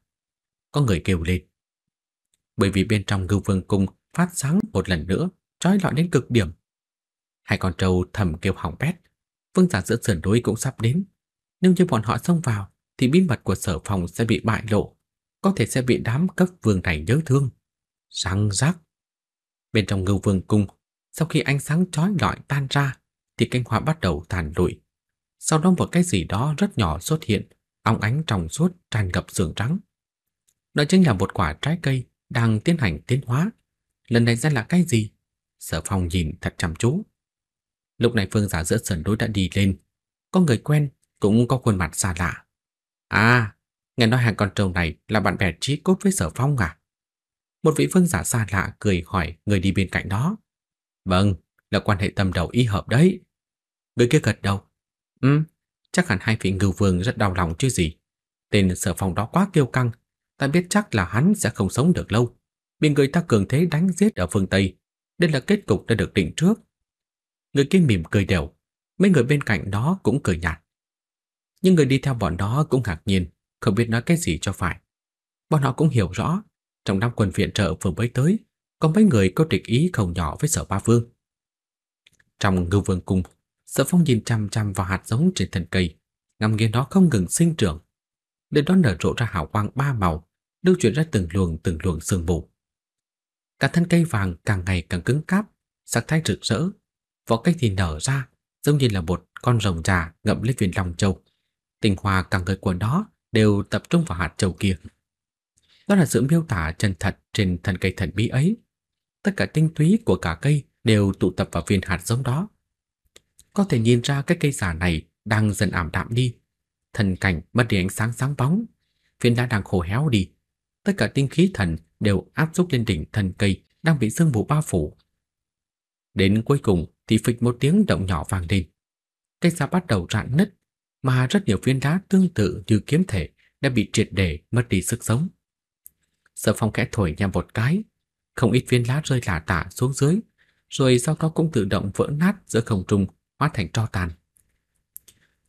Có người kêu lên. Bởi vì bên trong ngưu vương cung phát sáng một lần nữa, trói lọi đến cực điểm, Hai con trâu thầm kêu hỏng bét. Vương giả giữa sườn núi cũng sắp đến. Nếu như bọn họ xông vào, thì bí mật của sở phòng sẽ bị bại lộ. Có thể sẽ bị đám cấp vương này nhớ thương. Sáng rác. Bên trong ngưu vương cung, sau khi ánh sáng chói lọi tan ra, thì cánh hoa bắt đầu tàn lụi. Sau đó một cái gì đó rất nhỏ xuất hiện, ông ánh trong suốt tràn ngập sương trắng. Đó chính là một quả trái cây đang tiến hành tiến hóa. Lần này ra là cái gì? Sở phòng nhìn thật chăm chú. Lúc này phương giả giữa sườn đối đã đi lên, có người quen, cũng có khuôn mặt xa lạ. À, nghe nói hàng con trâu này là bạn bè trí cốt với sở phong à? Một vị phương giả xa lạ cười hỏi người đi bên cạnh đó. Vâng, là quan hệ tâm đầu y hợp đấy. Người kia gật đầu. Ừ, chắc hẳn hai vị ngưu vương rất đau lòng chứ gì. Tên sở phong đó quá kiêu căng, ta biết chắc là hắn sẽ không sống được lâu. Bị người ta cường thế đánh giết ở phương Tây, đây là kết cục đã được định trước. Người kia mỉm cười đều, mấy người bên cạnh đó cũng cười nhạt. nhưng người đi theo bọn đó cũng ngạc nhiên, không biết nói cái gì cho phải. Bọn họ cũng hiểu rõ, trong năm quần viện trợ vừa mới tới, có mấy người có địch ý không nhỏ với sở ba vương. Trong ngư vương cung, sở phong nhìn chăm chăm vào hạt giống trên thân cây, ngắm nghiên nó không ngừng sinh trưởng. Để đó nở rộ ra hào quang ba màu, lưu chuyển ra từng luồng từng luồng sương mù. Cả thân cây vàng càng ngày càng cứng cáp, sắc thái rực rỡ, vỏ cách thì nở ra, giống như là một con rồng già ngậm lấy viên lòng châu. Tinh hoa cả người của nó đều tập trung vào hạt châu kia. Đó là sự miêu tả chân thật trên thân cây thần bí ấy. Tất cả tinh túy của cả cây đều tụ tập vào viên hạt giống đó. Có thể nhìn ra cái cây giả này đang dần ảm đạm đi. Thần cảnh mất đi ánh sáng sáng bóng. Viên đá đang khô héo đi. Tất cả tinh khí thần đều áp dụng lên đỉnh thân cây đang bị sương mù bao phủ. Đến cuối cùng thì phịch một tiếng động nhỏ vang lên. Cách ra bắt đầu rạn nứt, mà rất nhiều viên đá tương tự như kiếm thể đã bị triệt để mất đi sức sống. Sở phong kẽ thổi nhằm một cái, không ít viên lá rơi lả tả xuống dưới, rồi sau đó cũng tự động vỡ nát giữa không trung, hóa thành tro tàn.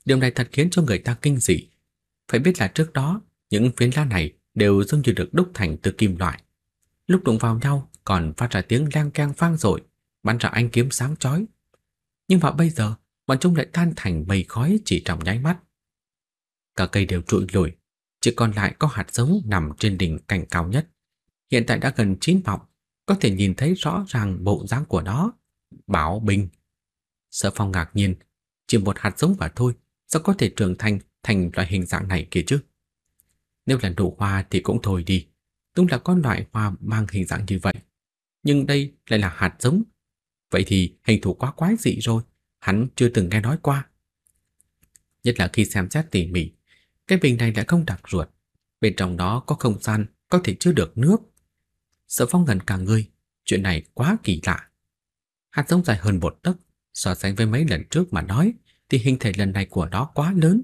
Điều này thật khiến cho người ta kinh dị. Phải biết là trước đó, những viên lá này đều dường như được đúc thành từ kim loại. Lúc đụng vào nhau còn phát ra tiếng lang keng vang dội, bắn ra ánh kiếm sáng chói. Nhưng mà bây giờ, bọn chúng lại tan thành mây khói chỉ trong nháy mắt. Cả cây đều trụi lùi, chỉ còn lại có hạt giống nằm trên đỉnh cành cao nhất. Hiện tại đã gần chín mọng, có thể nhìn thấy rõ ràng bộ dáng của nó. Bảo Bình. Sở Phong ngạc nhiên, chỉ một hạt giống và thôi, sao có thể trưởng thành thành loại hình dạng này kia chứ? Nếu là nụ hoa thì cũng thôi đi, đúng là con loại hoa mang hình dạng như vậy. Nhưng đây lại là hạt giống Vậy thì hình thủ quá quái dị rồi, hắn chưa từng nghe nói qua. Nhất là khi xem xét tỉ mỉ, cái bình này đã không đặc ruột, bên trong đó có không gian có thể chứa được nước. Sở Phong gần cả người, chuyện này quá kỳ lạ. Hạt giống dài hơn một tấc, so sánh với mấy lần trước mà nói thì hình thể lần này của nó quá lớn,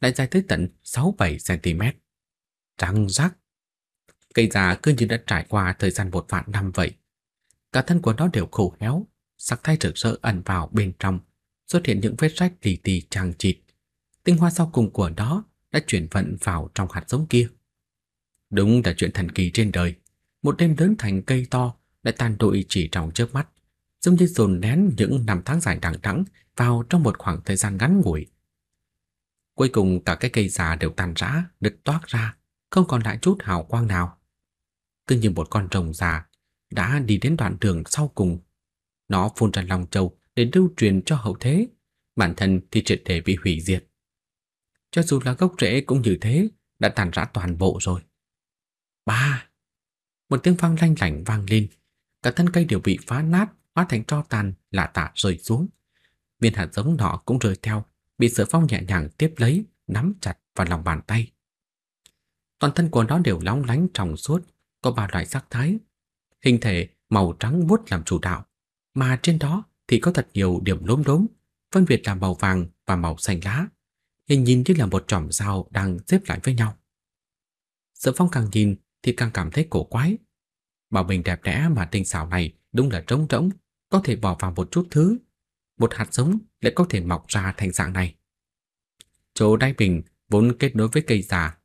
lại dài tới tận 6-7 cm. Trăng rắc. Cây già cứ như đã trải qua thời gian một vạn năm vậy. Cả thân của nó đều khô héo, sắc thái rực rỡ ẩn vào bên trong, xuất hiện những vết rách lì tì chằng chịt. Tinh hoa sau cùng của nó đã chuyển vận vào trong hạt giống kia. Đúng là chuyện thần kỳ trên đời. Một đêm lớn thành cây to đã tan đụi chỉ trong trước mắt, giống như dồn nén những năm tháng dài đằng đẵng vào trong một khoảng thời gian ngắn ngủi. Cuối cùng cả cái cây già đều tan rã, đứt toát ra, không còn lại chút hào quang nào. Cứ như một con rồng già đã đi đến đoạn đường sau cùng nó phun ra lòng châu để lưu truyền cho hậu thế, bản thân thì triệt để bị hủy diệt. Cho dù là gốc rễ cũng như thế, đã tàn rã toàn bộ rồi. Ba! Một tiếng vang lanh lảnh vang lên, cả thân cây đều bị phá nát, hóa thành tro tàn, lạ tả rơi xuống. Viên hạt giống nọ cũng rơi theo, bị sở phong nhẹ nhàng tiếp lấy, nắm chặt vào lòng bàn tay. Toàn thân của nó đều lóng lánh trong suốt, có ba loại sắc thái. Hình thể màu trắng vuốt làm chủ đạo, mà trên đó thì có thật nhiều điểm lốm đốm, phân biệt là màu vàng và màu xanh lá, hình nhìn như là một chòm sao đang xếp lại với nhau. Sở Phong càng nhìn thì càng cảm thấy cổ quái. Bảo bình đẹp đẽ mà tinh xảo này đúng là trống rỗng, có thể bỏ vào một chút thứ, một hạt giống lại có thể mọc ra thành dạng này. Chỗ đáy bình vốn kết nối với cây già,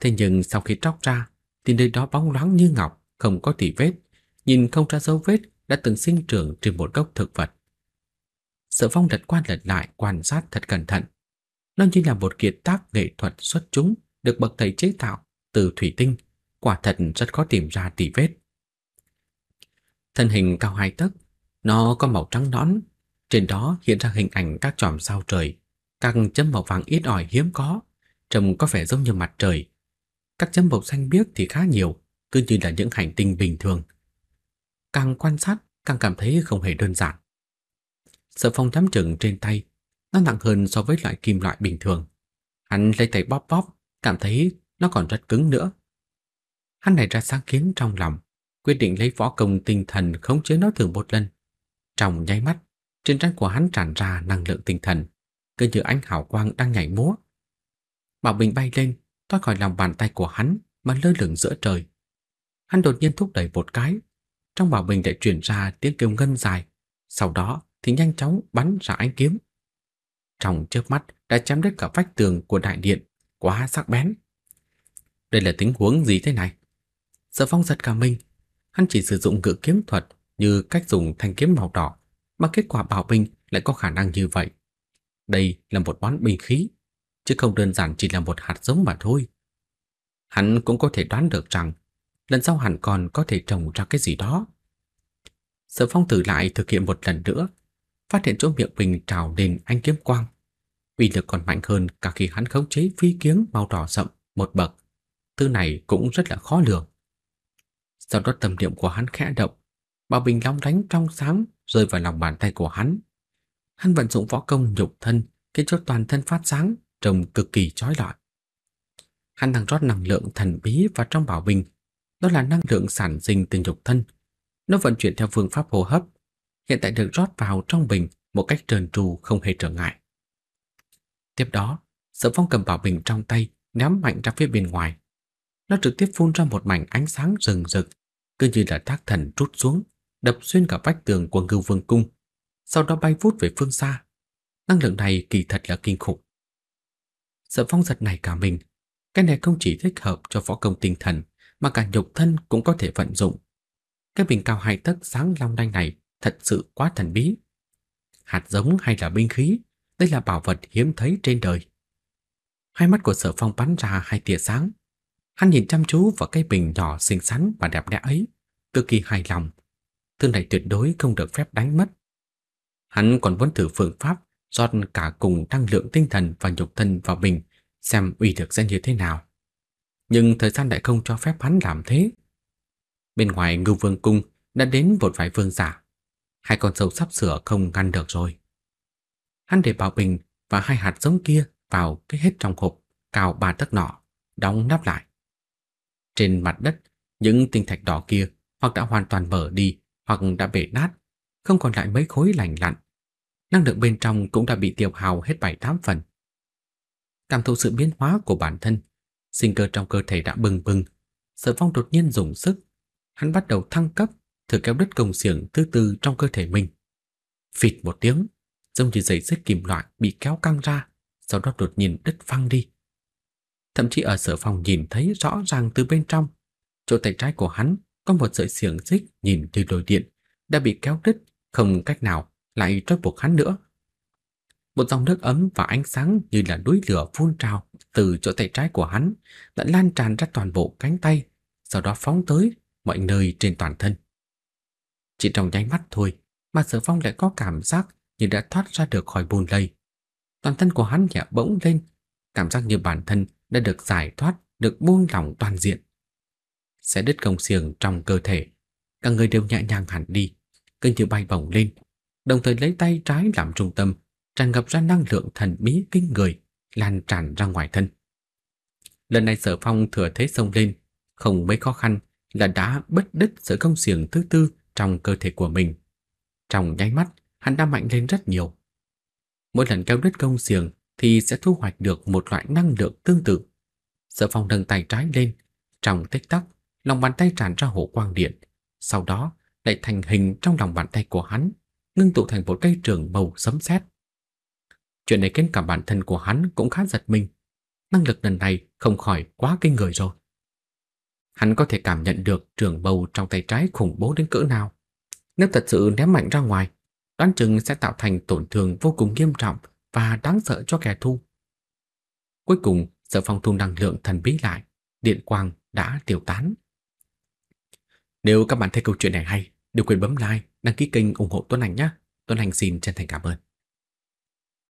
thế nhưng sau khi tróc ra thì nơi đó bóng loáng như ngọc, không có tỉ vết, nhìn không ra dấu vết đã từng sinh trưởng trên một gốc thực vật. Sở Phong đặt quan lật lại quan sát thật cẩn thận. Nó như là một kiệt tác nghệ thuật xuất chúng được bậc thầy chế tạo từ thủy tinh, quả thật rất khó tìm ra tỷ vết. Thân hình cao hai tấc, nó có màu trắng nõn, trên đó hiện ra hình ảnh các chòm sao trời, các chấm màu vàng ít ỏi hiếm có, trông có vẻ giống như mặt trời. Các chấm màu xanh biếc thì khá nhiều, cứ như là những hành tinh bình thường càng quan sát càng cảm thấy không hề đơn giản. Sợ phong chấm chừng trên tay, nó nặng hơn so với loại kim loại bình thường. Hắn lấy tay bóp bóp, cảm thấy nó còn rất cứng nữa. Hắn này ra sáng kiến trong lòng, quyết định lấy võ công tinh thần khống chế nó thử một lần. Trong nháy mắt, trên trán của hắn tràn ra năng lượng tinh thần, cứ như ánh hào quang đang nhảy múa. Bảo bình bay lên, thoát khỏi lòng bàn tay của hắn mà lơ lửng giữa trời. Hắn đột nhiên thúc đẩy một cái, trong bảo bình lại truyền ra tiếng kêu ngân dài, sau đó thì nhanh chóng bắn ra ánh kiếm. Trong chớp mắt đã chém đứt cả vách tường của đại điện, quá sắc bén. Đây là tình huống gì thế này? Sở Phong giật cả mình, hắn chỉ sử dụng cự kiếm thuật như cách dùng thanh kiếm màu đỏ, mà kết quả bảo bình lại có khả năng như vậy. Đây là một món binh khí, chứ không đơn giản chỉ là một hạt giống mà thôi. Hắn cũng có thể đoán được rằng lần sau hẳn còn có thể trồng ra cái gì đó. Sở phong tử lại thực hiện một lần nữa, phát hiện chỗ miệng mình trào lên anh kiếm quang. Uy lực còn mạnh hơn cả khi hắn khống chế phi kiếm màu đỏ rậm một bậc. Thứ này cũng rất là khó lường. Sau đó tâm niệm của hắn khẽ động, bao bình long đánh trong sáng rơi vào lòng bàn tay của hắn. Hắn vận dụng võ công nhục thân, khiến cho toàn thân phát sáng, trông cực kỳ chói lọi. Hắn đang rót năng lượng thần bí vào trong bảo bình đó là năng lượng sản sinh từ nhục thân. Nó vận chuyển theo phương pháp hô hấp, hiện tại được rót vào trong bình một cách trơn tru không hề trở ngại. Tiếp đó, Sở Phong cầm bảo bình trong tay, ném mạnh ra phía bên ngoài. Nó trực tiếp phun ra một mảnh ánh sáng rừng rực, cứ như là thác thần rút xuống, đập xuyên cả vách tường của Ngưu Vương cung, sau đó bay vút về phương xa. Năng lượng này kỳ thật là kinh khủng. Sở Phong giật này cả mình, cái này không chỉ thích hợp cho võ công tinh thần mà cả nhục thân cũng có thể vận dụng. Cái bình cao hai tấc sáng long lanh này thật sự quá thần bí. Hạt giống hay là binh khí, đây là bảo vật hiếm thấy trên đời. Hai mắt của sở phong bắn ra hai tia sáng. Hắn nhìn chăm chú vào cái bình nhỏ xinh xắn và đẹp đẽ ấy, cực kỳ hài lòng. Thứ này tuyệt đối không được phép đánh mất. Hắn còn muốn thử phương pháp rót cả cùng năng lượng tinh thần và nhục thân vào bình, xem uy lực sẽ như thế nào nhưng thời gian lại không cho phép hắn làm thế. Bên ngoài Ngưu Vương cung đã đến một vài vương giả, hai con sâu sắp sửa không ngăn được rồi. Hắn để bảo bình và hai hạt giống kia vào cái hết trong hộp cào ba tấc nọ, đóng nắp lại. Trên mặt đất, những tinh thạch đỏ kia hoặc đã hoàn toàn mở đi hoặc đã bể nát, không còn lại mấy khối lành lặn. Năng lượng bên trong cũng đã bị tiêu hao hết bảy tám phần. Cảm thụ sự biến hóa của bản thân, sinh cơ trong cơ thể đã bừng bừng. Sở Phong đột nhiên dùng sức, hắn bắt đầu thăng cấp, thử kéo đứt công xiềng thứ tư trong cơ thể mình. Phịt một tiếng, giống như dây xích kim loại bị kéo căng ra, sau đó đột nhiên đứt văng đi. Thậm chí ở Sở Phong nhìn thấy rõ ràng từ bên trong, chỗ tay trái của hắn có một sợi xiềng xích nhìn như lôi điện đã bị kéo đứt, không cách nào lại trói buộc hắn nữa một dòng nước ấm và ánh sáng như là núi lửa phun trào từ chỗ tay trái của hắn đã lan tràn ra toàn bộ cánh tay, sau đó phóng tới mọi nơi trên toàn thân. Chỉ trong nháy mắt thôi mà Sở Phong lại có cảm giác như đã thoát ra được khỏi bùn lầy. Toàn thân của hắn nhẹ bỗng lên, cảm giác như bản thân đã được giải thoát, được buông lỏng toàn diện. Sẽ đứt công xiềng trong cơ thể, cả người đều nhẹ nhàng hẳn đi, cơn như bay bổng lên, đồng thời lấy tay trái làm trung tâm tràn ngập ra năng lượng thần bí kinh người, lan tràn ra ngoài thân. Lần này Sở Phong thừa thế sông lên, không mấy khó khăn là đã bất đứt sợi công xiềng thứ tư trong cơ thể của mình. Trong nháy mắt, hắn đã mạnh lên rất nhiều. Mỗi lần kéo đứt công xiềng thì sẽ thu hoạch được một loại năng lượng tương tự. Sở Phong nâng tay trái lên, trong tích tắc, lòng bàn tay tràn ra hổ quang điện, sau đó lại thành hình trong lòng bàn tay của hắn, ngưng tụ thành một cây trường màu sấm sét. Chuyện này khiến cả bản thân của hắn cũng khá giật mình. Năng lực lần này không khỏi quá kinh người rồi. Hắn có thể cảm nhận được trường bầu trong tay trái khủng bố đến cỡ nào. Nếu thật sự ném mạnh ra ngoài, đoán chừng sẽ tạo thành tổn thương vô cùng nghiêm trọng và đáng sợ cho kẻ thu. Cuối cùng, sở phong thu năng lượng thần bí lại, điện quang đã tiêu tán. Nếu các bạn thấy câu chuyện này hay, đừng quên bấm like, đăng ký kênh ủng hộ Tuấn Anh nhé. Tuấn Anh xin chân thành cảm ơn.